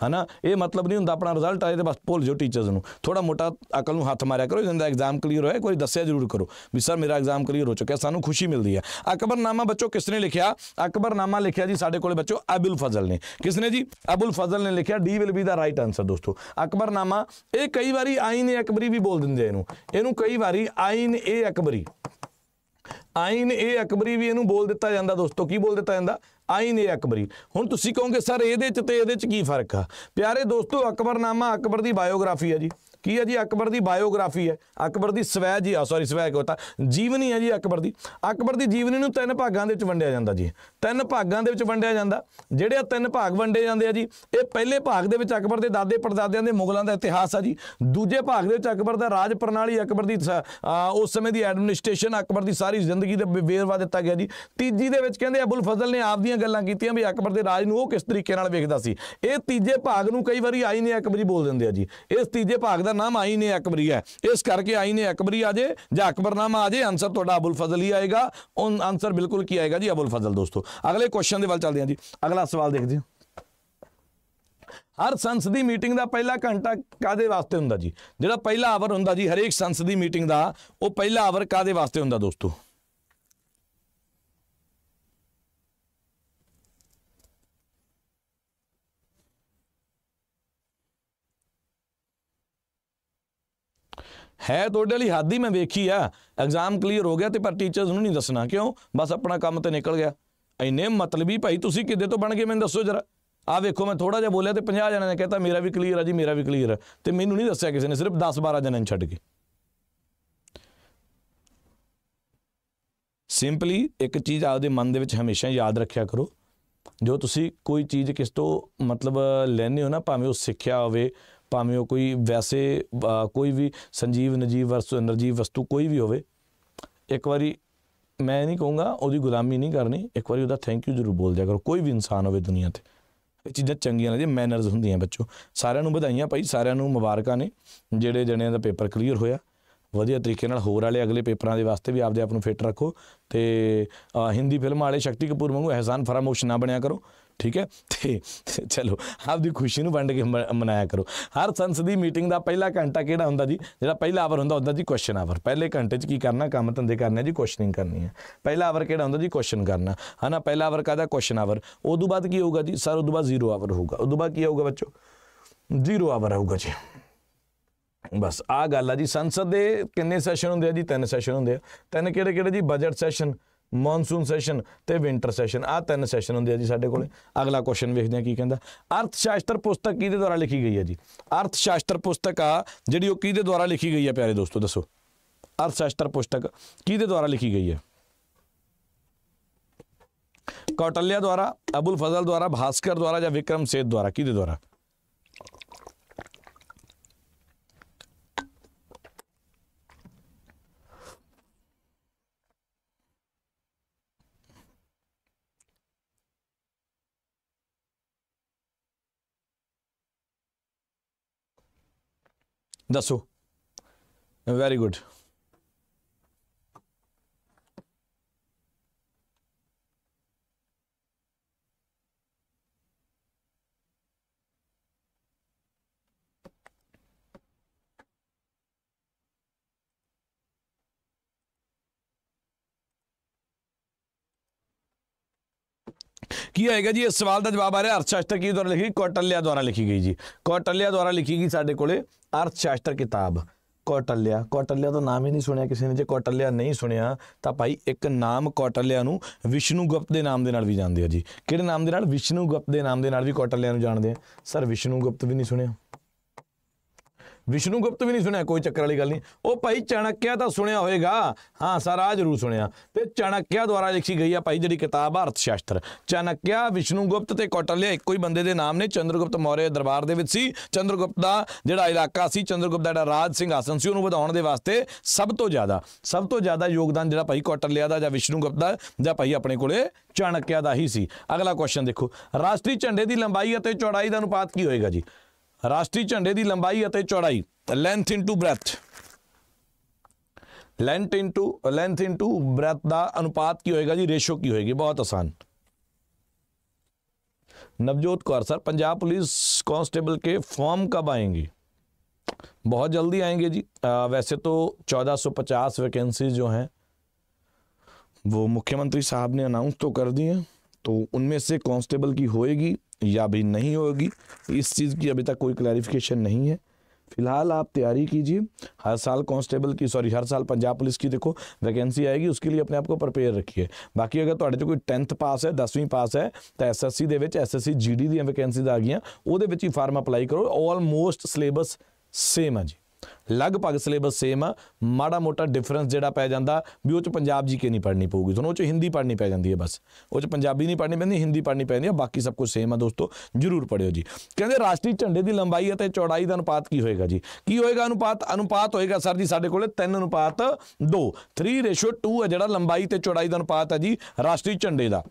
ਹਨਾ ਇਹ ਮਤਲਬ ਨਹੀਂ ਹੁੰਦਾ ਆਪਣਾ ਰਿਜ਼ਲਟ ਆਏ ਤੇ ਬਸ ਭੁੱਲ ਜਾਓ ਟੀਚਰਸ ਨੂੰ ਥੋੜਾ ਮੋਟਾ ਅਕਲ ਨੂੰ ਹੱਥ ਮਾਰਿਆ ਕਰੋ ਜਿੰਦਾ ਐਗਜ਼ਾਮ ਕਲੀਅਰ ਹੋਇਆ ਕੋਈ ਦੱਸਿਆ ਜ਼ਰੂਰ ਕਰੋ ਵੀ ਸਰ ਮੇਰਾ ਐਗਜ਼ਾਮ ਕਲੀਅਰ ਹੋ ਚੁੱਕਿਆ ਸਾਨੂੰ ਖੁਸ਼ੀ ਮਿਲਦੀ ਹੈ ਅਕਬਰਨਾਮਾ ਬੱਚੋ ਕਿਸ ਨੇ ਲਿਖਿਆ ਅਕਬਰਨਾਮਾ ਲਿਖਿਆ ਜੀ ਸਾਡੇ ਕੋਲੇ ਬੱਚੋ ਅਬੁਲ ਫਜ਼ਲ ਨੇ ਕਿਸ ਨੇ ਜੀ ਅਬੁਲ ਫਜ਼ਲ ਨੇ ਲਿਖਿਆ D will be the right answer ਦੋਸਤੋ ਅਕਬਰਨਾਮਾ ਇਹ ਕਈ ਵਾਰੀ ਆਈਨ ਅਕਬਰੀ ਵੀ ਬੋਲ ਦਿੰਦੇ ਇਹਨੂੰ ਇਹਨੂੰ ਕਈ ਵਾਰੀ ਆਈਨ ਏ ਅਕਬਰੀ ਆਇਨ ਇਹ ਅਕਬਰੀ ਵੀ ਇਹਨੂੰ ਬੋਲ ਦਿੱਤਾ ਜਾਂਦਾ ਦੋਸਤੋ ਕੀ ਬੋਲ ਦਿੱਤਾ ਜਾਂਦਾ ਆਇਨ ਇਹ ਅਕਬਰੀ ਹੁਣ ਤੁਸੀਂ ਕਹੋਗੇ ਸਰ ਇਹਦੇ ਚ ਤੇ ਇਹਦੇ ਚ ਕੀ ਫਰਕ ਆ ਪਿਆਰੇ ਦੋਸਤੋ ਅਕਬਰਨਾਮਾ ਅਕਬਰ ਦੀ ਬਾਇਓਗ੍ਰਾਫੀ ਆ ਜੀ ਕੀ ਹੈ ਜੀ ਅਕਬਰ ਦੀ ਬਾਇਓਗ੍ਰਾਫੀ ਹੈ ਅਕਬਰ ਦੀ ਸਵੈ ਜੀ ਆ ਸੌਰੀ ਸਵੈ ਕੋਤਾ ਜੀਵਨੀ ਹੈ ਜੀ ਅਕਬਰ ਦੀ ਅਕਬਰ ਦੀ ਜੀਵਨੀ ਨੂੰ ਤਿੰਨ ਭਾਗਾਂ ਦੇ ਵਿੱਚ ਵੰਡਿਆ ਜਾਂਦਾ ਜੀ ਤਿੰਨ ਭਾਗਾਂ ਦੇ ਵਿੱਚ ਵੰਡਿਆ ਜਾਂਦਾ ਜਿਹੜੇ ਆ ਤਿੰਨ ਭਾਗ ਵੰਡੇ ਜਾਂਦੇ ਆ ਜੀ ਇਹ ਪਹਿਲੇ ਭਾਗ ਦੇ ਵਿੱਚ ਅਕਬਰ ਦੇ ਦਾਦੇ ਪੜਦਾਦਿਆਂ ਦੇ ਮੁਗਲਾਂ ਦਾ ਇਤਿਹਾਸ ਆ ਜੀ ਦੂਜੇ ਭਾਗ ਦੇ ਵਿੱਚ ਅਕਬਰ ਦਾ ਰਾਜ ਪ੍ਰਣਾਲੀ ਅਕਬਰ ਦੀ ਉਸ ਸਮੇਂ ਦੀ ਐਡਮਿਨਿਸਟ੍ਰੇਸ਼ਨ ਅਕਬਰ ਦੀ ਸਾਰੀ ਜ਼ਿੰਦਗੀ ਦੇ ਵੇਰਵਾ ਦਿੱਤਾ ਗਿਆ ਜੀ ਤੀਜੀ ਦੇ ਵਿੱਚ ਕਹਿੰਦੇ ਅਬੁਲ ਫਜ਼ਲ ਨੇ ਆਪ ਦੀਆਂ ਗੱਲਾਂ ਕੀਤੀਆਂ ਵੀ ਅਕਬਰ ਦੇ ਰਾਜ ਨੂੰ ਉਹ ਕਿਸ ਤਰੀਕੇ ਨਾਲ ਵੇਖਦਾ ਸੀ ਇਹ ਤੀਜੇ ਭਾਗ ਨੂੰ ਕਈ ਵਾਰੀ ਆਈ ਨੇ ਜੀ ਬੋਲ ਦਿੰਦੇ ਆ ਜੀ ਇਸ ਤੀਜੇ ਭਾਗ ਦਾ ਤੁਹਾਡਾ ਨਾਮ ਆਈਨ ਅਕਬਰੀ ਹੈ ਇਸ ਕਰਕੇ ਆਈਨ ਅਕਬਰੀ ਆ ਜੇ ਜਾਂ ਅਕਬਰਨਾਮਾ ਆ ਜੇ ਆਨਸਰ ਤੁਹਾਡਾ ਅਬੁਲ ਫਜ਼ਲ ਹੀ ਆਏਗਾ ਉਹ ਆਨਸਰ ਬਿਲਕੁਲ ਕੀ ਆਏਗਾ ਜੀ ਅਬੁਲ ਫਜ਼ਲ ਦੋਸਤੋ ਅਗਲੇ ਕੁਐਸਚਨ ਦੇ ਵੱਲ ਚੱਲਦੇ ਹਾਂ ਜੀ ਅਗਲਾ ਸਵਾਲ ਦੇਖਦੇ ਹਾਂ ਹਰ ਸੰਸਦੀ ਮੀਟਿੰਗ ਦਾ ਪਹਿਲਾ ਘੰਟਾ ਕਾਦੇ ਵਾਸਤੇ ਹੁੰਦਾ ਜੀ ਜਿਹੜਾ ਪਹਿਲਾ ਆਵਰ ਹੁੰਦਾ ਜੀ ਹਰੇਕ ਸੰਸਦੀ ਮੀਟਿੰਗ ਦਾ ਉਹ ਪਹਿਲਾ ਆਵਰ ਕਾਦੇ ਵਾਸਤੇ ਹੁੰਦਾ ਦੋਸਤੋ ਹੈ ਤੁਹਾਡੇ ਲਈ ਹੱਦ ਹੀ ਮੈਂ ਵੇਖੀ ਆ ਐਗਜ਼ਾਮ ਕਲੀਅਰ ਹੋ ਗਿਆ ਤੇ ਪਰ ਟੀਚਰਸ ਨੂੰ ਨਹੀਂ ਦੱਸਣਾ ਕਿਉਂ ਬਸ ਆਪਣਾ ਕੰਮ ਤੇ ਨਿਕਲ ਗਿਆ ਐਨੇ ਮਤਲਬੀ ਭਾਈ ਤੁਸੀਂ ਕਿੱਦੇ ਤੋਂ ਬਣ ਗਏ ਮੈਨੂੰ ਦੱਸੋ ਜਰਾ ਆ ਵੇਖੋ ਮੈਂ ਥੋੜਾ ਜਿਹਾ ਬੋਲਿਆ ਤੇ 50 ਜਣਾਂ ਨੇ ਕਹਿਤਾ ਮੇਰਾ ਵੀ ਕਲੀਅਰ ਆ ਜੀ ਮੇਰਾ ਵੀ ਕਲੀਅਰ ਤੇ ਮੈਨੂੰ ਨਹੀਂ ਦੱਸਿਆ ਕਿਸੇ ਨੇ ਸਿਰਫ 10 12 ਜਣਾਂ ਨੇ ਛੱਡ ਕੇ ਸਿੰਪਲੀ ਇੱਕ ਚੀਜ਼ ਆਪਦੇ ਮਨ ਦੇ ਵਿੱਚ ਹਮੇਸ਼ਾ ਯਾਦ ਰੱਖਿਆ ਕਰੋ ਜੋ ਤੁਸੀਂ ਕੋਈ ਚੀਜ਼ ਕਿਸ ਤੋਂ ਮਤਲਬ ਲੈਣੇ ਹੋ ਨਾ ਭਾਵੇਂ ਉਹ ਸਿੱਖਿਆ ਹੋਵੇ ਭਾਵੇਂ ਉਹ ਕੋਈ ਵੈਸੇ ਕੋਈ ਵੀ ਸੰਜੀਵ ਨਜੀਵ ਵਸਤੂ ਨਰਜੀਵ ਵਸਤੂ ਕੋਈ ਵੀ ਹੋਵੇ ਇੱਕ ਵਾਰੀ ਮੈਂ ਨਹੀਂ ਕਹੂੰਗਾ ਉਹਦੀ ਗੁਲਾਮੀ ਨਹੀਂ ਕਰਨੀ ਇੱਕ ਵਾਰੀ ਉਹਦਾ ਥੈਂਕ ਯੂ ਜ਼ਰੂਰ ਬੋਲ ਦਿਆ ਕਰੋ ਕੋਈ ਵੀ ਇਨਸਾਨ ਹੋਵੇ ਦੁਨੀਆ ਤੇ ਇਹ ਚੀਜ਼ਾਂ ਚੰਗੀਆਂ ਲੱਗਦੀਆਂ ਮੈਨਰਸ ਹੁੰਦੀਆਂ ਬੱਚੋ ਸਾਰਿਆਂ ਨੂੰ ਵਧਾਈਆਂ ਭਾਈ ਸਾਰਿਆਂ ਨੂੰ ਮੁਬਾਰਕਾਂ ਨੇ ਜਿਹੜੇ ਜਣਿਆਂ ਦਾ ਪੇਪਰ ਕਲੀਅਰ ਹੋਇਆ ਵਧੀਆ ਤਰੀਕੇ ਨਾਲ ਹੋਰ ਵਾਲੇ ਅਗਲੇ ਪੇਪਰਾਂ ਦੇ ਵਾਸਤੇ ਵੀ ਆਪਦੇ ਆਪ ਨੂੰ ਫਿੱਟ ਰੱਖੋ ਤੇ ਹਿੰਦੀ ਫਿਲਮ ਵਾਲੇ ਸ਼ਕਤੀ ਕਪੂਰ ਵਾਂਗੂ ਅਹਿਸਾਨ ਫਰਾਮੋਸ਼ ਨਾ ਬਣਿਆ ਕਰੋ ਠੀਕ ਹੈ ਤੇ ਚਲੋ ਆਪਦੀ ਖੁਸ਼ੀ ਨੂੰ ਵੰਡ ਕੇ ਮਨਾਇਆ ਕਰੋ ਹਰ ਸੰਸਦੀ ਮੀਟਿੰਗ ਦਾ ਪਹਿਲਾ ਘੰਟਾ ਕਿਹੜਾ ਹੁੰਦਾ ਜੀ ਜਿਹੜਾ ਪਹਿਲਾ ਆਵਰ ਹੁੰਦਾ ਹੁੰਦਾ ਜੀ ਕੁਐਸਚਨ ਆਵਰ ਪਹਿਲੇ ਘੰਟੇ 'ਚ ਕੀ ਕਰਨਾ ਕੰਮ ਧੰਦੇ ਕਰਨੇ ਜੀ ਕੁਐਸਚਨਿੰਗ ਕਰਨੀ ਹੈ ਪਹਿਲਾ ਆਵਰ ਕਿਹੜਾ ਹੁੰਦਾ ਜੀ ਕੁਐਸਚਨ ਕਰਨਾ ਹਨਾ ਪਹਿਲਾ ਆਵਰ ਕਾਦਾ ਕੁਐਸਚਨ ਆਵਰ ਉਸ ਤੋਂ ਬਾਅਦ ਕੀ ਹੋਊਗਾ ਜੀ ਸਰ ਉਸ ਤੋਂ ਬਾਅਦ ਜ਼ੀਰੋ ਆਵਰ ਹੋਊਗਾ ਉਸ ਤੋਂ ਬਾਅਦ ਕੀ ਹੋਊਗਾ ਬੱਚੋ ਜ਼ੀਰੋ ਆਵਰ ਹੋਊਗਾ ਜੀ ਬਸ ਆ ਗੱਲ ਆ ਜੀ ਸੰਸਦ ਦੇ ਕਿੰਨੇ ਸੈਸ਼ਨ ਹੁੰਦੇ ਆ ਜੀ ਤਿੰਨ ਸੈਸ਼ਨ ਹੁੰਦੇ ਆ ਤਿੰਨ ਕਿਹੜੇ ਕਿਹੜੇ ਜੀ ਬਜਟ ਸੈਸ਼ਨ ਮੌਨਸੂਨ ਸੈਸ਼ਨ ਤੇ ਵਿంటర్ ਸੈਸ਼ਨ ਆ ਤਿੰਨ ਸੈਸ਼ਨ ਹੁੰਦੇ ਆ ਜੀ ਸਾਡੇ ਕੋਲੇ ਅਗਲਾ ਕੁਐਸਚਨ ਵੇਖਦੇ ਆ ਕੀ ਕਹਿੰਦਾ ਅਰਥ ਸ਼ਾਸਤਰ ਪੁਸਤਕ ਕਿਹਦੇ ਦੁਆਰਾ ਲਿਖੀ ਗਈ ਹੈ ਜੀ ਅਰਥ ਸ਼ਾਸਤਰ ਪੁਸਤਕ ਆ ਜਿਹੜੀ ਉਹ ਕਿਹਦੇ ਦੁਆਰਾ ਲਿਖੀ ਗਈ ਹੈ ਪਿਆਰੇ ਦੋਸਤੋ ਦੱਸੋ ਅਰਥ ਸ਼ਾਸਤਰ ਪੁਸਤਕ ਕਿਹਦੇ ਦੁਆਰਾ ਲਿਖੀ ਗਈ ਹੈ ਕੌਟਲਿਆ ਦੁਆਰਾ ਅਬੁਲ ਫਜ਼ਲ ਦੁਆਰਾ ਭਾਸਕਰ ਦੁਆਰਾ ਜਾਂ ਵਿਕਰਮ ਸੇਤ ਦੁਆਰਾ ਕਿਹਦੇ ਦੁਆਰਾ That's so. Very good. ਕੀ ਆਏਗਾ ਜੀ ਇਸ ਸਵਾਲ ਦਾ ਜਵਾਬ ਆ ਰਿਹਾ ਅਰਥ ਸ਼ਾਸਤਰ ਕੀ ਦੁਆਰਾ ਲਿਖੀ ਕੌਟਲਿਆ ਦੁਆਰਾ ਲਿਖੀ ਗਈ ਜੀ ਕੌਟਲਿਆ ਦੁਆਰਾ ਲਿਖੀ ਗਈ ਸਾਡੇ ਕੋਲੇ ਅਰਥ ਸ਼ਾਸਤਰ ਕਿਤਾਬ ਕੌਟਲਿਆ ਕੌਟਲਿਆ ਦਾ ਨਾਮ ਹੀ ਨਹੀਂ ਸੁਣਿਆ ਕਿਸੇ ਨੇ ਜੇ ਕੌਟਲਿਆ ਨਹੀਂ ਸੁਣਿਆ ਤਾਂ ਭਾਈ ਇੱਕ ਨਾਮ ਕੌਟਲਿਆ ਨੂੰ ਗੁਪਤ ਦੇ ਨਾਮ ਦੇ ਨਾਲ ਵੀ ਜਾਣਦੇ ਆ ਜੀ ਕਿਹੜੇ ਨਾਮ ਦੇ ਨਾਲ ਗੁਪਤ ਦੇ ਨਾਮ ਦੇ ਨਾਲ ਵੀ ਕੌਟਲਿਆ ਨੂੰ ਜਾਣਦੇ ਆ ਸਰ ਗੁਪਤ ਵੀ ਨਹੀਂ ਸੁਣਿਆ ਵਿਸ਼ਨੂੰ ਗੁਪਤ ਵੀ ਨਹੀਂ ਸੁਣਿਆ ਕੋਈ ਚੱਕਰ ਵਾਲੀ ਗੱਲ ਨਹੀਂ ਉਹ ਭਾਈ ਚਾਣਕਿਆ ਤਾਂ ਸੁਣਿਆ ਹੋਵੇਗਾ ਹਾਂ ਸਾਰਾ ਜ਼ਰੂਰ ਸੁਣਿਆ ਤੇ ਚਾਣਕਿਆ ਦੁਆਰਾ ਲਿਖੀ ਗਈ ਆ ਭਾਈ ਜਿਹੜੀ ਕਿਤਾਬ ਅਰਥ ਸ਼ਾਸਤਰ ਚਾਣਕਿਆ ਵਿਸ਼ਨੂੰ ਗੁਪਤ ਤੇ ਕੌਟਲਿਆ ਇੱਕੋ ਹੀ ਬੰਦੇ ਦੇ ਨਾਮ ਨੇ ਚੰਦਰਗੁਪਤ ਮੌਰੇ ਦਰਬਾਰ ਦੇ ਵਿੱਚ ਸੀ ਚੰਦਰਗੁਪਤ ਦਾ ਜਿਹੜਾ ਇਲਾਕਾ ਸੀ ਚੰਦਰਗੁਪਤ ਦਾ ਰਾਜ ਸਿੰਘਾਸਨ ਸੀ ਉਹਨੂੰ ਵਧਾਉਣ ਦੇ ਵਾਸਤੇ ਸਭ ਤੋਂ ਜ਼ਿਆਦਾ ਸਭ ਤੋਂ ਜ਼ਿਆਦਾ ਯੋਗਦਾਨ ਜਿਹੜਾ ਭਾਈ ਕੌਟਲਿਆ ਦਾ ਜਾਂ ਵਿਸ਼ਨੂੰ ਗੁਪਤ ਦਾ ਜਾਂ ਭਾਈ ਆਪਣੇ ਕੋਲੇ ਚਾਣਕਿਆ ਦਾ ਹੀ ਸੀ ਅਗਲਾ ਕੁਐਸਚਨ ਦੇਖੋ ਰਾਸ਼ਟਰੀ ਝੰਡੇ ਦੀ ਲੰਬਾਈ ਅਤੇ ਚੌੜਾਈ ਦਾ ਅਨੁਪਾਤ ਕੀ ਹੋਏਗਾ ਜੀ झंडे की लंबाई और चौड़ाई length into breadth length to length into breadth का अनुपात की होएगा जी रेशो की होएगी बहुत आसान Navjot Kaur sir Punjab police constable के फॉर्म कब आएंगे बहुत जल्दी आएंगे जी आ, वैसे तो 1450 वैकेंसी जो हैं वो मुख्यमंत्री साहब ने अनाउंस तो कर दिए तो उनमें से कांस्टेबल की होएगी या भी नहीं होगी इस चीज़ की अभी तक कोई क्लैरिफिकेशन नहीं है फिलहाल आप तैयारी कीजिए हर साल कांस्टेबल की सॉरी हर साल पंजाब पुलिस की देखो वैकेंसी आएगी उसके लिए अपने आप को ਪ੍ਰਪੇਅਰ ਰੱਖੀਏ ਬਾਕੀ ਅਗਰ ਤੁਹਾਡੇ 'ਚ ਕੋਈ 10th ਪਾਸ ਹੈ 10ਵੀਂ ਪਾਸ ਹੈ ਤਾਂ ਐਸਐਸਸੀ ਦੇ ਵਿੱਚ ਐਸਐਸਸੀ ਜੀਡੀ ਦੀਆਂ ਵੈਕੈਂਸੀਜ਼ ਆ ਗਈਆਂ ਉਹਦੇ ਵਿੱਚ ਹੀ ਫਾਰਮ ਅਪਲਾਈ ਕਰੋ ਆਲਮੋਸਟ ਸਿਲੇਬਸ ਸੇਮ ਹੈ ਜੀ ਲਗਭਗ ਸਿਲੇਬਸ ਸੇਮ ਆ ਮਾੜਾ ਮੋਟਾ ਡਿਫਰੈਂਸ ਜਿਹੜਾ ਪੈ ਜਾਂਦਾ ਵੀ ਉਹ ਚ ਪੰਜਾਬ ਜੀਕੇ ਨਹੀਂ ਪੜ੍ਹਨੀ ਪਊਗੀ ਤੁਹਾਨੂੰ ਉਹ ਚ ਹਿੰਦੀ ਪੜ੍ਹਨੀ ਪੈ ਜਾਂਦੀ ਹੈ ਬਸ ਉਹ ਚ ਪੰਜਾਬੀ ਨਹੀਂ ਪੜ੍ਹਨੀ ਪੈਂਦੀ ਹਿੰਦੀ ਪੜ੍ਹਨੀ ਪੈਂਦੀ ਹੈ ਬਾਕੀ ਸਭ ਕੁਝ ਸੇਮ ਆ ਦੋਸਤੋ ਜਰੂਰ ਪੜਿਓ ਜੀ ਕਹਿੰਦੇ ਰਾਸ਼ਟਰੀ ਝੰਡੇ ਦੀ ਲੰਬਾਈ ਅਤੇ ਚੌੜਾਈ ਦਾ ਅਨੁਪਾਤ ਕੀ ਹੋਏਗਾ ਜੀ ਕੀ ਹੋਏਗਾ ਅਨੁਪਾਤ ਅਨੁਪਾਤ ਹੋਏਗਾ ਸਰ ਜੀ ਸਾਡੇ ਕੋਲੇ 3 ਅਨੁਪਾਤ 2 3:2 ਹੈ ਜਿਹੜਾ ਲੰਬਾਈ ਤੇ ਚੌੜਾਈ ਦਾ ਅਨੁਪਾਤ ਹੈ ਜੀ ਰਾਸ਼ਟਰੀ ਝੰਡੇ ਦਾ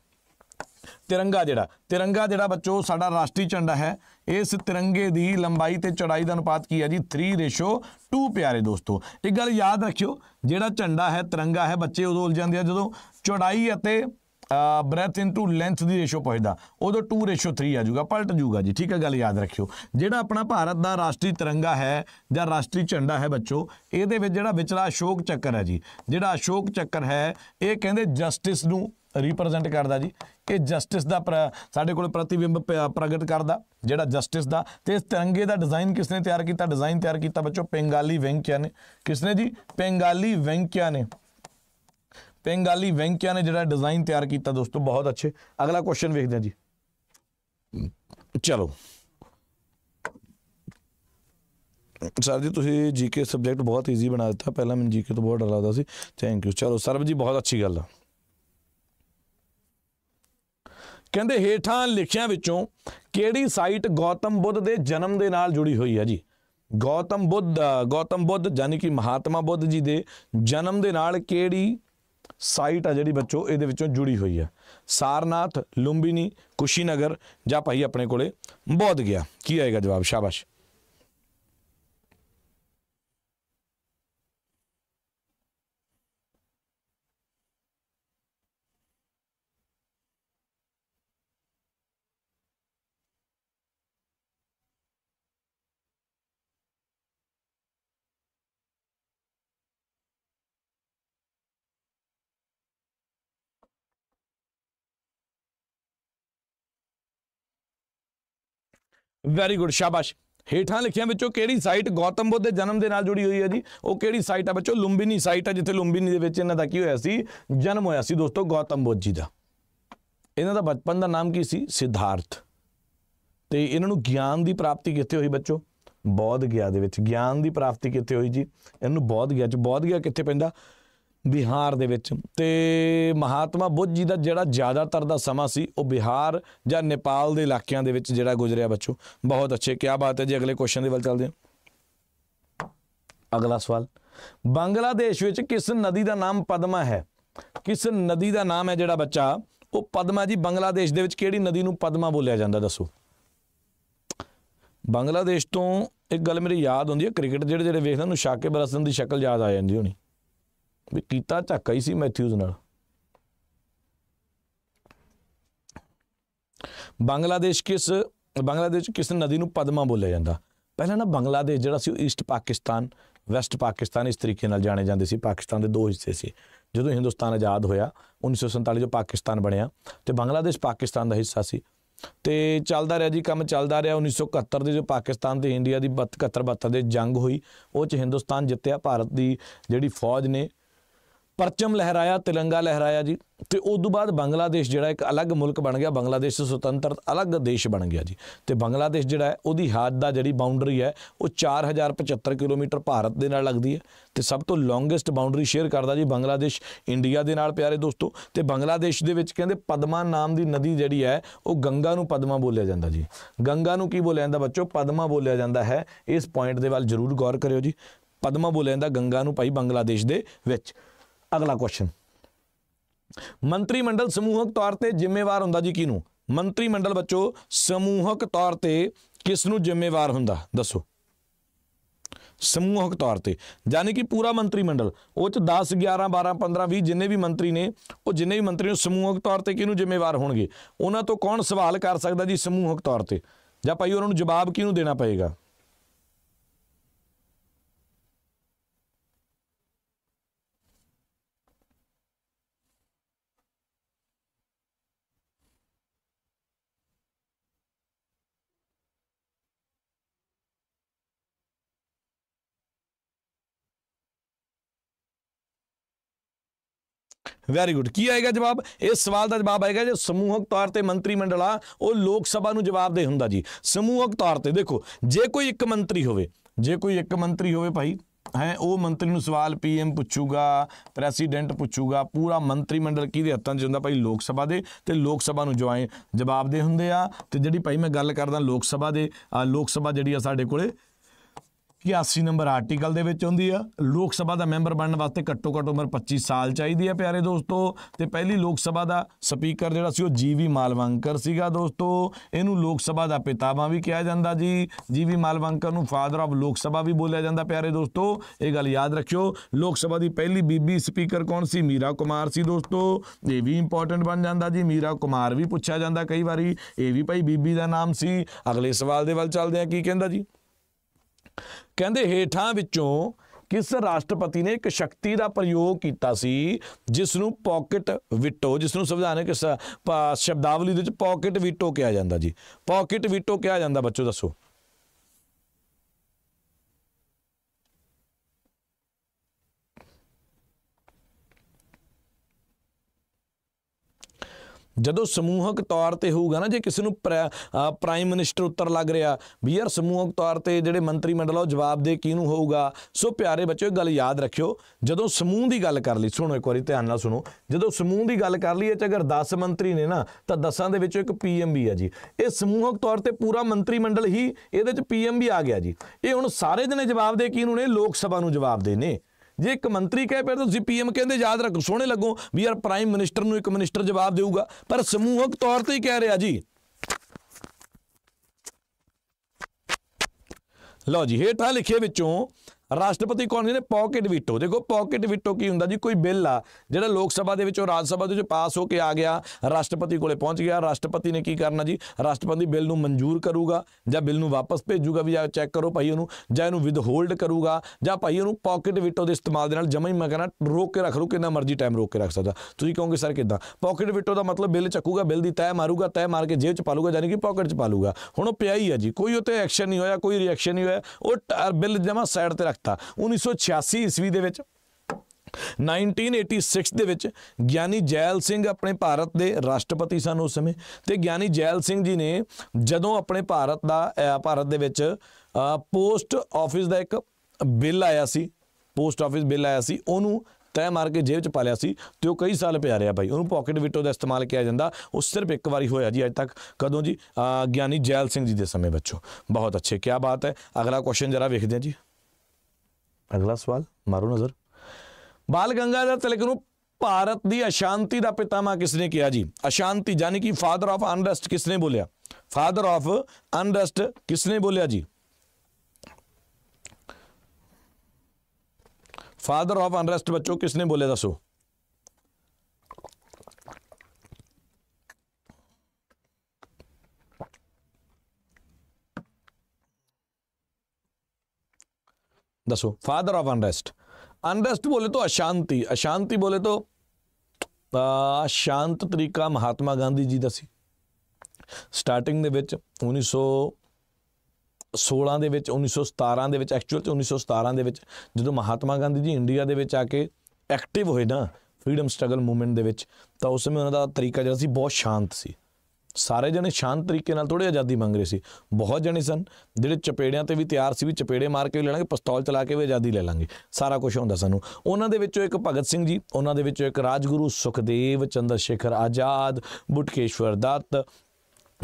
ਤਿਰੰਗਾ ਜਿਹੜਾ ਤਿਰੰਗਾ ਜਿਹੜਾ ਬੱਚੋ ਸਾਡਾ ਰਾਸ਼ਟਰੀ ਝੰਡਾ ਹੈ ਇਸ ਤਿਰੰਗੇ ਦੀ ਲੰਬਾਈ ਤੇ ਚੌੜਾਈ ਦਾ ਅਨੁਪਾਤ ਕੀ ਹੈ ਜੀ 3:2 ਪਿਆਰੇ ਦੋਸਤੋ ਇੱਕ ਗੱਲ ਯਾਦ ਰੱਖਿਓ ਜਿਹੜਾ ਝੰਡਾ ਹੈ ਤਿਰੰਗਾ ਹੈ ਬੱਚੇ ਉਦੋਂ ਉਲ ਜਾਂਦੇ ਆ ਜਦੋਂ ਚੌੜਾਈ ਅਤੇ ਬ੍ਰੈਥ ਇਨਟੂ ਲੈਂਥ ਦੀ ਰੇਸ਼ੋ ਪਹੁੰਚਦਾ ਉਦੋਂ 2:3 ਆ ਜਾਊਗਾ ਪਲਟ ਜਾਊਗਾ ਜੀ ਠੀਕ ਹੈ ਗੱਲ ਯਾਦ ਰੱਖਿਓ ਜਿਹੜਾ ਆਪਣਾ ਭਾਰਤ ਦਾ ਰਾਸ਼ਟਰੀ ਤਿਰੰਗਾ ਹੈ ਜਾਂ ਰਾਸ਼ਟਰੀ ਝੰਡਾ ਹੈ ਬੱਚੋ ਇਹਦੇ ਵਿੱਚ ਜਿਹੜਾ ਵਿਚਲਾ ਅਸ਼ੋਕ ਚੱਕਰ ਹੈ ਜੀ ਜਿਹੜਾ ਅਸ਼ੋਕ ਚੱਕਰ ਹੈ ਇਹ ਕਹਿੰਦੇ ਜਸਟਿਸ ਨੂੰ ਰਿਪਰੈਜ਼ੈਂਟ ਕਰਦਾ ਜੀ ਇਹ ਜਸਟਿਸ ਦਾ ਸਾਡੇ ਕੋਲ ਪ੍ਰਤੀਬਿੰਬ ਪ੍ਰਗਟ ਕਰਦਾ ਜਿਹੜਾ ਜਸਟਿਸ ਦਾ ਤੇ ਇਸ ਤਿਰੰਗੇ ਦਾ ਡਿਜ਼ਾਈਨ ਕਿਸਨੇ ਤਿਆਰ ਕੀਤਾ ਡਿਜ਼ਾਈਨ ਤਿਆਰ ਕੀਤਾ ਬੱਚੋ ਪੰਗਾਲੀ ਵੈਂਕਿਆ ਨੇ ਕਿਸਨੇ ਜੀ ਪੰਗਾਲੀ ਵੈਂਕਿਆ ਨੇ ਪੈਂਗਾਲੀ ਵੈਂਕਿਆ ਨੇ ਜਿਹੜਾ ਡਿਜ਼ਾਈਨ ਤਿਆਰ ਕੀਤਾ ਦੋਸਤੋ ਬਹੁਤ ਅੱਛੇ ਅਗਲਾ ਕੁਐਸਚਨ ਵੇਖਦੇ ਹਾਂ ਜੀ ਚਲੋ ਸਰ ਜੀ ਤੁਸੀਂ ਜੀਕੇ ਸਬਜੈਕਟ ਬਹੁਤ ਈਜ਼ੀ ਬਣਾ ਦਿੱਤਾ ਪਹਿਲਾਂ ਮੈਨੂੰ ਜੀਕੇ ਤੋਂ ਬਹੁਤ ਡਰ ਲੱਗਦਾ ਸੀ ਥੈਂਕ ਯੂ ਚਲੋ ਸਰਬ ਜੀ ਬਹੁਤ ਅੱਛੀ ਗੱਲ ਆ ਕਹਿੰਦੇ ਹੇਠਾਂ ਲਿਖਿਆਂ ਵਿੱਚੋਂ ਕਿਹੜੀ ਸਾਈਟ ਗੌਤਮ ਬੁੱਧ ਦੇ ਜਨਮ ਦੇ ਨਾਲ ਜੁੜੀ ਹੋਈ ਹੈ ਜੀ ਗੌਤਮ ਬੁੱਧ ਗੌਤਮ ਬੁੱਧ ਯਾਨੀ ਕਿ ਮਹਾਤਮਾ ਬੁੱਧ ਜੀ ਦੇ ਜਨਮ ਦੇ ਨਾਲ ਕਿਹੜੀ ਸਾਈਟ ਆ ਜਿਹੜੀ ਬੱਚੋ ਇਹਦੇ ਵਿੱਚੋਂ ਜੁੜੀ ਹੋਈ ਹੈ ਸਾਰਨਾਥ ਲੁੰਬਿਨੀ ਕੁਸ਼ੀਨਗਰ ਜਾਂ ਭਾਈ ਆਪਣੇ ਕੋਲੇ ਬੋਧ ਗਿਆ ਕੀ ਆਏਗਾ ਜਵਾਬ ਸ਼ਾਬਾਸ਼ ਵੈਰੀ ਗੁੱਡ ਸ਼ਾਬਾਸ਼ ਹੇਠਾਂ ਲਿਖਿਆਂ ਵਿੱਚੋਂ ਕਿਹੜੀ ਸਾਈਟ ਗੌਤਮ ਬੁੱਧ ਦੇ ਜਨਮ ਦੇ ਨਾਲ ਜੁੜੀ ਹੋਈ ਹੈ ਜੀ ਉਹ ਕਿਹੜੀ ਸਾਈਟ ਆ ਬੱਚੋ ਲੁੰਬਿਨੀ ਸਾਈਟ ਆ ਜਿੱਥੇ ਲੁੰਬਿਨੀ ਦੇ ਵਿੱਚ ਇਹਨਾਂ ਦਾ ਕੀ ਹੋਇਆ ਸੀ ਜਨਮ ਹੋਇਆ ਸੀ ਦੋਸਤੋ ਗੌਤਮ ਬੁੱਧ ਜੀ ਦਾ ਇਹਨਾਂ ਦਾ ਬਚਪਨ ਦਾ ਨਾਮ ਕੀ ਸੀ ਸਿਧਾਰਥ ਤੇ ਇਹਨਾਂ ਨੂੰ ਗਿਆਨ ਦੀ ਪ੍ਰਾਪਤੀ ਕਿੱਥੇ ਹੋਈ ਬੱਚੋ ਬੋਧ ਗਿਆ ਦੇ ਵਿੱਚ ਗਿਆਨ ਦੀ ਪ੍ਰਾਪਤੀ ਕਿੱਥੇ ਹੋਈ ਜੀ ਇਹਨੂੰ ਬੋਧ ਗਿਆ ਚ ਬੋਧ ਗਿਆ ਕਿੱਥੇ ਪੈਂਦਾ ਬਿਹਾਰ ਦੇ ਵਿੱਚ ਤੇ ਮਹਾਤਮਾ ਬੁੱਧ ਜੀ ਦਾ ਜਿਹੜਾ ਜ਼ਿਆਦਾਤਰ ਦਾ ਸਮਾਂ ਸੀ ਉਹ ਬਿਹਾਰ ਜਾਂ ਨੇਪਾਲ ਦੇ ਇਲਾਕਿਆਂ ਦੇ ਵਿੱਚ ਜਿਹੜਾ ਗੁਜ਼ਰਿਆ ਬੱਚੋ ਬਹੁਤ ਅੱਛੇ ਕੀ ਬਾਤ ਹੈ ਜੀ ਅਗਲੇ ਕੁਐਸਚਨ ਦੇ ਵੱਲ ਚੱਲਦੇ ਹਾਂ ਅਗਲਾ ਸਵਾਲ ਬੰਗਲਾਦੇਸ਼ ਵਿੱਚ ਕਿਸ ਨਦੀ ਦਾ ਨਾਮ ਪਦਮਾ ਹੈ ਕਿਸ ਨਦੀ ਦਾ ਨਾਮ ਹੈ ਜਿਹੜਾ ਬੱਚਾ ਉਹ ਪਦਮਾ ਜੀ ਬੰਗਲਾਦੇਸ਼ ਦੇ ਵਿੱਚ ਕਿਹੜੀ ਨਦੀ ਨੂੰ ਪਦਮਾ ਬੋਲਿਆ ਜਾਂਦਾ ਦੱਸੋ ਬੰਗਲਾਦੇਸ਼ ਤੋਂ ਇੱਕ ਗੱਲ ਮੇਰੇ ਯਾਦ ਹੁੰਦੀ ਹੈ ਕ੍ਰਿਕਟ ਜਿਹੜੇ ਜਿਹੜੇ ਵੇਖਦਾ ਨੂੰ ਸ਼ਾਕਿਬ ਅਲ ਹਸਨ ਦੀ ਸ਼ਕਲ ਯਾਦ ਆ ਜਾਂਦੀ ਹੋਣੀ ਵੀ ਕੀਤਾ ਝੱਕਾ ਹੀ ਸੀ ਮੈਥਿਊਜ਼ ਨਾਲ ਬੰਗਲਾਦੇਸ਼ ਕਿਸ ਬੰਗਲਾਦੇਸ਼ ਕਿਸ ਨਦੀ ਨੂੰ ਪਦਮਾ ਬੋਲਿਆ ਜਾਂਦਾ ਪਹਿਲਾਂ ਨਾ ਬੰਗਲਾਦੇਸ਼ ਜਿਹੜਾ ਸੀ ਉਹ ਈਸਟ ਪਾਕਿਸਤਾਨ ਵੈਸਟ ਪਾਕਿਸਤਾਨ ਇਸ ਤਰੀਕੇ ਨਾਲ ਜਾਣੇ ਜਾਂਦੇ ਸੀ ਪਾਕਿਸਤਾਨ ਦੇ ਦੋ ਹਿੱਸੇ ਸੀ ਜਦੋਂ ਹਿੰਦੁਸਤਾਨ ਆਜ਼ਾਦ ਹੋਇਆ 1947 ਜੋ ਪਾਕਿਸਤਾਨ ਬਣਿਆ ਤੇ ਬੰਗਲਾਦੇਸ਼ ਪਾਕਿਸਤਾਨ ਦਾ ਹਿੱਸਾ ਸੀ ਤੇ ਚੱਲਦਾ ਰਿਹਾ ਜੀ ਕੰਮ ਚੱਲਦਾ ਰਿਹਾ 1971 ਦੇ ਜੋ ਪਾਕਿਸਤਾਨ ਤੇ ਇੰਡੀਆ ਦੀ 71 72 ਦੇ ਜੰਗ ਹੋਈ ਉਹ ਚ ਹਿੰਦੁਸਤਾਨ ਜਿੱਤਿਆ ਭਾਰਤ ਦੀ ਜਿਹੜੀ ਫੌਜ ਨੇ ਪਰਚਮ ਲਹਿਰਾਇਆ ਤਿਰੰਗਾ ਲਹਿਰਾਇਆ ਜੀ ਤੇ ਉਸ ਤੋਂ ਬਾਅਦ ਬੰਗਲਾਦੇਸ਼ ਜਿਹੜਾ ਇੱਕ ਅਲੱਗ ਮੁਲਕ ਬਣ ਗਿਆ ਬੰਗਲਾਦੇਸ਼ ਸੁਤੰਤਰ ਅਲੱਗ ਦੇਸ਼ ਬਣ ਗਿਆ ਜੀ ਤੇ ਬੰਗਲਾਦੇਸ਼ ਜਿਹੜਾ ਹੈ ਉਹਦੀ ਹੱਦ ਦਾ ਜਿਹੜੀ ਬਾਉਂਡਰੀ ਹੈ ਉਹ 4075 ਕਿਲੋਮੀਟਰ ਭਾਰਤ ਦੇ ਨਾਲ ਲੱਗਦੀ ਹੈ ਤੇ ਸਭ ਤੋਂ ਲੌਂਗੇਸਟ ਬਾਉਂਡਰੀ ਸ਼ੇਅਰ ਕਰਦਾ ਜੀ ਬੰਗਲਾਦੇਸ਼ ਇੰਡੀਆ ਦੇ ਨਾਲ ਪਿਆਰੇ ਦੋਸਤੋ ਤੇ ਬੰਗਲਾਦੇਸ਼ ਦੇ ਵਿੱਚ ਕਹਿੰਦੇ ਪਦਮਾ ਨਾਮ ਦੀ ਨਦੀ ਜਿਹੜੀ ਹੈ ਉਹ ਗੰਗਾ ਨੂੰ ਪਦਮਾ ਬੋਲਿਆ ਜਾਂਦਾ ਜੀ ਗੰਗਾ ਨੂੰ ਕੀ ਬੋਲਿਆ ਜਾਂਦਾ ਬੱਚੋ ਪਦਮਾ ਬੋਲਿਆ ਜਾਂਦਾ ਹੈ ਇਸ ਪੁਆਇੰਟ ਦੇ ਵੱਲ ਜ਼ਰੂਰ ਗੌਰ ਕਰਿਓ ਜੀ ਪਦਮਾ ਬੋਲਿਆ ਜਾਂਦਾ ਗੰਗਾ ਨੂੰ ਭਾਈ ਬੰਗਲਾਦੇਸ਼ ਦੇ ਵਿੱਚ ਅਗਲਾ ਕੁਐਸਚਨ ਮੰਤਰੀ ਮੰਡਲ ਸਮੂਹਕ ਤੌਰ ਤੇ ਜ਼ਿੰਮੇਵਾਰ ਹੁੰਦਾ ਜੀ ਕਿਹਨੂੰ ਮੰਤਰੀ ਮੰਡਲ ਬੱਚੋ ਸਮੂਹਕ ਤੌਰ ਤੇ ਕਿਸ ਨੂੰ ਜ਼ਿੰਮੇਵਾਰ ਹੁੰਦਾ ਦੱਸੋ ਸਮੂਹਕ ਤੌਰ ਤੇ ਯਾਨੀ ਕਿ ਪੂਰਾ ਮੰਤਰੀ ਮੰਡਲ ਉਹ ਚ 10 11 12 15 20 ਜਿੰਨੇ ਵੀ ਮੰਤਰੀ ਨੇ ਉਹ ਜਿੰਨੇ ਵੀ ਮੰਤਰੀ ਨੂੰ ਸਮੂਹਕ ਤੌਰ ਤੇ ਕਿਹਨੂੰ ਜ਼ਿੰਮੇਵਾਰ ਹੋਣਗੇ ਉਹਨਾਂ ਤੋਂ ਕੌਣ ਸਵਾਲ ਕਰ ਸਕਦਾ ਜੀ ਸਮੂਹਕ ਤੌਰ ਤੇ ਜਾਂ ਭਾਈ ਉਹਨਾਂ ਨੂੰ ਜਵਾਬ ਕਿਹਨੂੰ ਦੇਣਾ ਪਏਗਾ ਵੈਰੀ ਗੁੱਡ ਕੀ ਆਏਗਾ ਜਵਾਬ ਇਸ ਸਵਾਲ ਦਾ ਜਵਾਬ ਆਏਗਾ ਜੇ ਸਮੂਹਕ ਤੌਰ ਤੇ ਮੰਤਰੀ ਮੰਡਲ ਆ ਉਹ ਲੋਕ ਸਭਾ ਨੂੰ ਜਵਾਬ ਦੇ ਹੁੰਦਾ ਜੀ ਸਮੂਹਕ ਤੌਰ ਤੇ ਦੇਖੋ ਜੇ ਕੋਈ ਇੱਕ ਮੰਤਰੀ ਹੋਵੇ ਜੇ ਕੋਈ ਇੱਕ ਮੰਤਰੀ ਹੋਵੇ ਭਾਈ ਹੈ ਉਹ ਮੰਤਰੀ ਨੂੰ ਸਵਾਲ ਪੀਐਮ ਪੁੱਛੂਗਾ ਪ੍ਰੈਸੀਡੈਂਟ ਪੁੱਛੂਗਾ ਪੂਰਾ ਮੰਤਰੀ ਮੰਡਲ ਕਿਹਦੇ ਹੱਥਾਂ 'ਚ ਹੁੰਦਾ ਭਾਈ ਲੋਕ ਸਭਾ ਦੇ ਤੇ ਲੋਕ ਸਭਾ ਨੂੰ ਜਵਾਏ ਜਵਾਬ ਦੇ ਹੁੰਦੇ ਆ ਤੇ ਜਿਹੜੀ ਭਾਈ ਮੈਂ ਗੱਲ ਕਰਦਾ ਲੋਕ ਸਭਾ ਦੇ ਲੋਕ ਸਭਾ ਜਿਹੜੀ ਆ ਸਾਡੇ ਕੋਲੇ 81 ਨੰਬਰ ਆਰਟੀਕਲ ਦੇ ਵਿੱਚ ਹੁੰਦੀ ਆ ਲੋਕ ਸਭਾ ਦਾ ਮੈਂਬਰ ਬਣਨ ਵਾਸਤੇ ਘੱਟੋ ਘੱਟ ਉਮਰ 25 ਸਾਲ ਚਾਹੀਦੀ ਆ ਪਿਆਰੇ ਦੋਸਤੋ ਤੇ ਪਹਿਲੀ ਲੋਕ ਸਭਾ ਦਾ ਸਪੀਕਰ ਜਿਹੜਾ ਸੀ ਉਹ ਜੀਵੀ ਮਾਲਵੰਕਰ ਸੀਗਾ ਦੋਸਤੋ ਇਹਨੂੰ ਲੋਕ ਸਭਾ ਦਾ ਪਿਤਾਵਾ ਵੀ ਕਿਹਾ ਜਾਂਦਾ ਜੀ ਜੀਵੀ ਮਾਲਵੰਕਰ ਨੂੰ ਫਾਦਰ ਆਫ ਲੋਕ ਸਭਾ ਵੀ ਬੋਲਿਆ ਜਾਂਦਾ ਪਿਆਰੇ ਦੋਸਤੋ ਇਹ ਗੱਲ ਯਾਦ ਰੱਖਿਓ ਲੋਕ ਸਭਾ ਦੀ ਪਹਿਲੀ ਬੀਬੀ ਸਪੀਕਰ ਕੌਣ ਸੀ ਮੀਰਾ ਕੁਮਾਰ ਸੀ ਦੋਸਤੋ ਇਹ ਵੀ ਇੰਪੋਰਟੈਂਟ ਬਣ ਜਾਂਦਾ ਜੀ ਮੀਰਾ ਕੁਮਾਰ ਵੀ ਪੁੱਛਿਆ ਜਾਂਦਾ ਕਈ ਵਾਰੀ ਇਹ ਵੀ ਭਾਈ ਬੀਬੀ ਦਾ ਨਾਮ ਸੀ ਅਗਲੇ ਸਵਾਲ ਦੇ ਵੱਲ ਚੱਲਦੇ ਆ ਕੀ ਕਹਿੰਦਾ ਜੀ ਕਹਿੰਦੇ ਹੇਠਾਂ ਵਿੱਚੋਂ ਕਿਸ ਰਾਸ਼ਟਰਪਤੀ ਨੇ ਇੱਕ ਸ਼ਕਤੀ ਦਾ ਪ੍ਰਯੋਗ ਕੀਤਾ ਸੀ ਜਿਸ ਨੂੰ ਪਾਕਟ ਵਿਟੋ ਜਿਸ ਨੂੰ ਸੰਵਿਧਾਨਕ ਸ਼ਬਦਾਵਲੀ ਦੇ ਵਿੱਚ ਪਾਕਟ ਵਿਟੋ ਕਿਹਾ ਜਾਂਦਾ ਜੀ ਪਾਕਟ ਵਿਟੋ ਕਿਹਾ ਜਾਂਦਾ ਬੱਚੋ ਦੱਸੋ ਜਦੋਂ ਸਮੂਹਕ ਤੌਰ ਤੇ ਹੋਊਗਾ ਨਾ ਜੇ ਕਿਸੇ ਨੂੰ ਪ੍ਰਾਈਮ ਮਿਨਿਸਟਰ ਉੱਤਰ ਲੱਗ ਰਿਹਾ ਵੀ ਯਾਰ ਸਮੂਹਕ ਤੌਰ ਤੇ ਜਿਹੜੇ ਮੰਤਰੀ ਮੰਡਲ ਉਹ ਜਵਾਬ ਦੇ ਕਿਹਨੂੰ ਹੋਊਗਾ ਸੋ ਪਿਆਰੇ ਬੱਚਿਓ ਇਹ ਗੱਲ ਯਾਦ ਰੱਖਿਓ ਜਦੋਂ ਸਮੂਹ ਦੀ ਗੱਲ ਕਰ ਲਈ ਸੁਣੋ ਇੱਕ ਵਾਰੀ ਧਿਆਨ ਨਾਲ ਸੁਣੋ ਜਦੋਂ ਸਮੂਹ ਦੀ ਗੱਲ ਕਰ ਲਈਏ ਚ ਅਗਰ 10 ਮੰਤਰੀ ਨੇ ਨਾ ਤਾਂ 10ਾਂ ਦੇ ਵਿੱਚੋਂ ਇੱਕ ਪੀਐਮ ਵੀ ਆ ਜੀ ਇਹ ਸਮੂਹਕ ਤੌਰ ਤੇ ਪੂਰਾ ਮੰਤਰੀ ਮੰਡਲ ਹੀ ਇਹਦੇ ਚ ਪੀਐਮ ਵੀ ਆ ਗਿਆ ਜੀ ਇਹ ਹੁਣ ਸਾਰੇ ਦਿਨੇ ਜਵਾਬ ਦੇ ਕਿਹਨੂੰ ਨੇ ਲੋਕ ਸਭਾ ਨੂੰ ਜਵਾਬ ਦੇ ਨੇ ਜੇ ਇੱਕ ਮੰਤਰੀ ਕਹੇ ਪਰ ਤੁਸੀਂ ਪੀਐਮ ਕਹਿੰਦੇ ਯਾਦ ਰੱਖੋ ਸੋਹਣੇ ਲੱਗੋ ਵੀ ਯਾਰ ਪ੍ਰਾਈਮ ਮਿਨਿਸਟਰ ਨੂੰ ਇੱਕ ਮਿਨਿਸਟਰ ਜਵਾਬ ਦੇਊਗਾ ਪਰ ਸਮੂਹਕ ਤੌਰ ਤੇ ਹੀ ਕਹਿ ਰਿਹਾ ਜੀ ਲਓ ਜੀ ਹੇਠਾਂ ਲਿਖੇ ਵਿੱਚੋਂ ਰਾਸ਼ਟਰਪਤੀ ਕੌਣ ਨੇ ਪਾਕਟ ਵੀਟੋ ਦੇਖੋ ਪਾਕਟ ਵੀਟੋ ਕੀ ਹੁੰਦਾ ਜੀ ਕੋਈ ਬਿੱਲ ਆ ਜਿਹੜਾ ਲੋਕ ਸਭਾ ਦੇ ਵਿੱਚੋਂ ਰਾਜ ਸਭਾ ਦੇ ਵਿੱਚ ਪਾਸ ਹੋ ਕੇ ਆ ਗਿਆ ਰਾਸ਼ਟਰਪਤੀ ਕੋਲੇ ਪਹੁੰਚ ਗਿਆ ਰਾਸ਼ਟਰਪਤੀ ਨੇ ਕੀ ਕਰਨਾ ਜੀ ਰਾਸ਼ਟਰਪਤੀ ਬਿੱਲ ਨੂੰ ਮਨਜ਼ੂਰ ਕਰੂਗਾ ਜਾਂ ਬਿੱਲ ਨੂੰ ਵਾਪਸ ਭੇਜੂਗਾ ਵੀ ਆ ਚੈੱਕ ਕਰੋ ਭਾਈ ਉਹਨੂੰ ਜਾਂ ਇਹਨੂੰ ਵਿਦਹੋਲਡ ਕਰੂਗਾ ਜਾਂ ਭਾਈ ਉਹਨੂੰ ਪਾਕਟ ਵੀਟੋ ਦੇ ਇਸਤੇਮਾਲ ਦੇ ਨਾਲ ਜਮਾ ਹੀ ਮੈਂ ਕਹਿੰਦਾ ਰੋਕ ਕੇ ਰੱਖ ਲਓ ਕਿੰਨਾ ਮਰਜ਼ੀ ਟਾਈਮ ਰੋਕ ਕੇ ਰੱਖ ਸਕਦਾ ਤੁਸੀਂ ਕਹੋਗੇ ਸਰ ਕਿਦਾਂ ਪਾਕਟ ਵੀਟੋ ਦਾ ਮਤਲਬ ਬਿੱਲ ਚੱਕੂਗਾ ਬਿੱਲ ਦੀ ਤੈਅ ਮਾਰੂਗਾ ਤੈਅ ਮਾਰ ਕੇ ਜੇਬ ਚ ਪਾਲੂਗਾ ਜਾਨੀ ਯਾਨੀ ਕਿ ਪਾਕਟ ਚ ਪਾਲੂਗਾ ਹੁਣ ਉਹ ਪਿਆ ਹੀ ਆ ਜੀ ਕੋਈ ਉਹ ਤੇ ਐਕਸ਼ਨ ਨਹੀਂ ਹੋਇਆ ਕੋਈ ਰਿਐਕਸ਼ਨ ਨਹੀਂ ਹੋਇਆ ਉਹ ਬਿੱਲ ਜਮਾ ਸਾਈਡ ਤੇ ਰੱਖ ਦਿੱਤਾ 1986 ਈਸਵੀ ਦੇ ਵਿੱਚ 1986 ਦੇ ਵਿੱਚ ਗਿਆਨੀ ਜੈਲ ਸਿੰਘ ਆਪਣੇ ਭਾਰਤ ਦੇ ਰਾਸ਼ਟਰਪਤੀ ਸਨ ਉਸ ਸਮੇਂ ਤੇ ਗਿਆਨੀ ਜੈਲ ਸਿੰਘ ਜੀ ਨੇ ਜਦੋਂ ਆਪਣੇ ਭਾਰਤ ਦਾ ਭਾਰਤ ਦੇ ਵਿੱਚ ਪੋਸਟ ਆਫਿਸ ਦਾ ਇੱਕ ਬਿੱਲ ਆਇਆ ਸੀ ਪੋਸਟ ਆਫਿਸ ਬਿੱਲ ਆਇਆ ਸੀ ਉਹਨੂੰ ਤੈ ਮਾਰ ਕੇ ਜੇਬ ਚ ਪਾ ਲਿਆ ਸੀ ਤੇ ਉਹ ਕਈ ਸਾਲ ਪਿਆ ਰਿਹਾ ਭਾਈ ਉਹਨੂੰ ਪਾਕਟ ਵਿਟੋ ਦਾ ਇਸਤੇਮਾਲ ਕੀਤਾ ਜਾਂਦਾ ਉਹ ਸਿਰਫ ਇੱਕ ਵਾਰੀ ਹੋਇਆ ਜੀ ਅੱਜ ਤੱਕ ਕਦੋਂ ਜੀ ਗਿਆਨੀ ਜੈਲ ਸਿੰਘ ਜੀ ਦੇ ਸਮੇਂ ਬੱਚੋ ਬਹੁਤ ਅੱਛੇ ਕੀ ਬਾਤ ਹੈ ਅਗਲਾ ਕੁਐਸਚਨ ਜਰਾ ਵੇਖਦੇ ਹਾਂ ਜੀ अगला सवाल मारो नजर बाल गंगाधर तिलक न भारत की अशांति का पिता मां किसने किया जी अशांति यानी कि फादर ऑफ अनरैसट किसने बोलिया फादर ऑफ अनरैसट किसने बोलिया जी फादर ऑफ अनरैसट बच्चों किसने बोलिया दसो ਦੱਸੋ ਫਾਦਰ ਆਫ ਅਨਰੈਸਟ ਅਨਰੈਸਟ ਬੋਲੇ ਤਾਂ ਅਸ਼ਾਂਤੀ ਅਸ਼ਾਂਤੀ ਬੋਲੇ ਤਾਂ ਆ ਸ਼ਾਂਤ ਤਰੀਕਾ ਮਹਾਤਮਾ ਗਾਂਧੀ ਜੀ ਦਾ ਸੀ ਸਟਾਰਟਿੰਗ ਦੇ ਵਿੱਚ 1916 ਦੇ ਵਿੱਚ 1917 ਦੇ ਵਿੱਚ ਐਕਚੁਅਲ ਤੇ 1917 ਦੇ ਵਿੱਚ ਜਦੋਂ ਮਹਾਤਮਾ ਗਾਂਧੀ ਜੀ ਇੰਡੀਆ ਦੇ ਵਿੱਚ ਆ ਕੇ ਐਕਟਿਵ ਹੋਏ ਨਾ ਫਰੀडम ਸਟਰਗਲ ਮੂਵਮੈਂਟ ਦੇ ਵਿੱਚ ਤਾਂ ਉਸ ਸਮੇਂ ਉਹਨਾਂ ਦਾ ਤਰੀਕਾ ਜਿਹੜਾ ਸੀ ਬਹੁਤ ਸ਼ਾਂਤ ਸੀ ਸਾਰੇ ਜਣੇ ਸ਼ਾਂਤ ਤਰੀਕੇ ਨਾਲ ਥੋੜੀ ਆਜ਼ਾਦੀ ਮੰਗ ਰਹੇ ਸੀ ਬਹੁਤ ਜਣੇ ਸਨ ਜਿਹੜੇ ਚਪੇੜਿਆਂ ਤੇ ਵੀ ਤਿਆਰ ਸੀ ਵੀ ਚਪੇੜੇ ਮਾਰ ਕੇ ਵੀ ਲਾਂਗੇ ਪਿਸਤੌਲ ਚਲਾ ਕੇ ਵੀ ਆਜ਼ਾਦੀ ਲੈ ਲਾਂਗੇ ਸਾਰਾ ਕੁਝ ਹੁੰਦਾ ਸਾਨੂੰ ਉਹਨਾਂ ਦੇ ਵਿੱਚੋਂ ਇੱਕ ਭਗਤ ਸਿੰਘ ਜੀ ਉਹਨਾਂ ਦੇ ਵਿੱਚੋਂ ਇੱਕ ਰਾਜਗੁਰੂ ਸੁਖਦੇਵ ਚੰਦਰ ਸ਼ੇਖਰ ਆਜ਼ਾਦ ਬੁਟਕੇਸ਼ਵਰ ਦੱਤ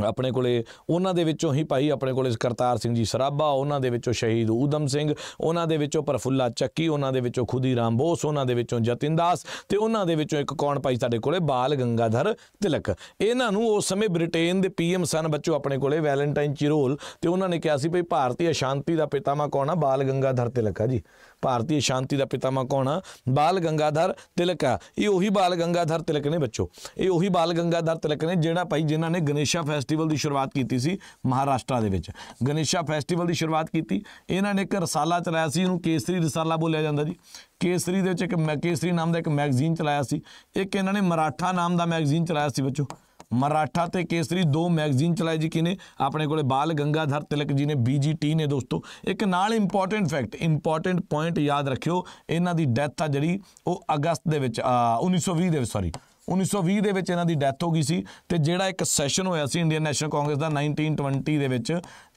ਆਪਣੇ ਕੋਲੇ ਉਹਨਾਂ ਦੇ ਵਿੱਚੋਂ ਹੀ ਭਾਈ ਆਪਣੇ ਕੋਲੇ ਕਰਤਾਰ ਸਿੰਘ ਜੀ ਸਰਾਭਾ ਉਹਨਾਂ ਦੇ ਵਿੱਚੋਂ ਸ਼ਹੀਦ ਉਦਮ ਸਿੰਘ ਉਹਨਾਂ ਦੇ ਵਿੱਚੋਂ ਪਰਫੁੱਲਾ ਚੱਕੀ ਉਹਨਾਂ ਦੇ ਵਿੱਚੋਂ ਖੁਦੀ ਰਾਮ ਬੋਸ ਉਹਨਾਂ ਦੇ ਵਿੱਚੋਂ ਜਤਿਨ ਦਾਸ ਤੇ ਉਹਨਾਂ ਦੇ ਵਿੱਚੋਂ ਇੱਕ ਕੌਣ ਭਾਈ ਸਾਡੇ ਕੋਲੇ ਬਾਲ ਗੰਗਾਧਰ ਤਿਲਕ ਇਹਨਾਂ ਨੂੰ ਉਸ ਸਮੇਂ ਬ੍ਰਿਟੇਨ ਦੇ ਪੀਐਮ ਸਨ ਬੱਚੋ ਆਪਣੇ ਕੋਲੇ ਵੈਲੈਂਟਾਈਨ ਚਿਰੋਲ ਤੇ ਉਹਨਾਂ ਨੇ ਕਿਹਾ ਸੀ ਭਈ ਭਾਰਤੀ ਸ਼ਾਂਤੀ ਦਾ ਪਿਤਾਮਾ ਕੌਣ ਆ ਬਾਲ ਗੰਗਾਧਰ ਤਿਲਕ ਆ ਜੀ ਭਾਰਤੀ ਸ਼ਾਂਤੀ ਦਾ ਪਿਤਾਮਾ ਕੌਣ ਆ ਬਾਲ ਗੰਗਾਧਰ ਤਿਲਕ ਆ ਇਹ ਉਹੀ ਬਾਲ ਗੰਗਾਧਰ ਤਿਲਕ ਨੇ ਬੱਚੋ ਇਹ ਉਹੀ ਬਾਲ ਗੰਗਾਧਰ ਤਿਲਕ ਨੇ ਜਿਹੜਾ ਭਾਈ ਜਿਨ੍ਹਾਂ ਨੇ ਗਣੇਸ਼ਾ ਫੈਸਟੀਵਲ ਦੀ ਸ਼ੁਰੂਆਤ ਕੀਤੀ ਸੀ ਮਹਾਰਾਸ਼ਟਰ ਦੇ ਵਿੱਚ ਗਣੇਸ਼ਾ ਫੈਸਟੀਵਲ ਦੀ ਸ਼ੁਰੂਆਤ ਕੀਤੀ ਇਹਨਾਂ ਨੇ ਇੱਕ ਰਸਾਲਾ ਚਲਾਇਆ ਸੀ ਇਹਨੂੰ ਕੇਸਰੀ ਰਸਾਲਾ ਬੋਲਿਆ ਜਾਂਦਾ ਜੀ ਕੇਸਰੀ ਦੇ ਵਿੱਚ ਇੱਕ ਕੇਸਰੀ ਨਾਮ ਦਾ ਇੱਕ ਮੈਗਜ਼ੀਨ ਚਲਾਇਆ ਸੀ ਇੱਕ ਇਹਨਾਂ ਨੇ ਮਰਾਠਾ ਨਾਮ ਦਾ ਮੈਗਜ਼ੀਨ ਚਲਾਇਆ ਸੀ ਬੱਚੋ ਮਰਾਠਾ ਤੇ ਕੇਸਰੀ ਦੋ ਮੈਗਜ਼ੀਨ ਚਲਾਏ ਜੀ ਕਿਨੇ ਆਪਣੇ ਕੋਲੇ ਬਾਲ ਗੰਗਾਧਰ ਤਿਲਕ ਜੀ ਨੇ ਬੀਜੀਟੀ ਨੇ ਦੋਸਤੋ ਇੱਕ ਨਾਲ ਇੰਪੋਰਟੈਂਟ ਫੈਕਟ ਇੰਪੋਰਟੈਂਟ ਪੁਆਇੰਟ ਯਾਦ ਰੱਖਿਓ ਇਹਨਾਂ ਦੀ ਡੈਥ ਆ ਜਿਹੜੀ ਉਹ ਅਗਸਤ ਦੇ ਵਿੱਚ 1920 ਦੇ ਵਿੱਚ ਸੌਰੀ 1920 ਦੇ ਵਿੱਚ ਇਹਨਾਂ ਦੀ ਡੈਥ ਹੋ ਗਈ ਸੀ ਤੇ ਜਿਹੜਾ ਇੱਕ ਸੈਸ਼ਨ ਹੋਇਆ ਸੀ ਇੰਡੀਅਨ ਨੈਸ਼ਨਲ ਕਾਂਗਰਸ ਦਾ 1920 ਦੇ ਵਿੱਚ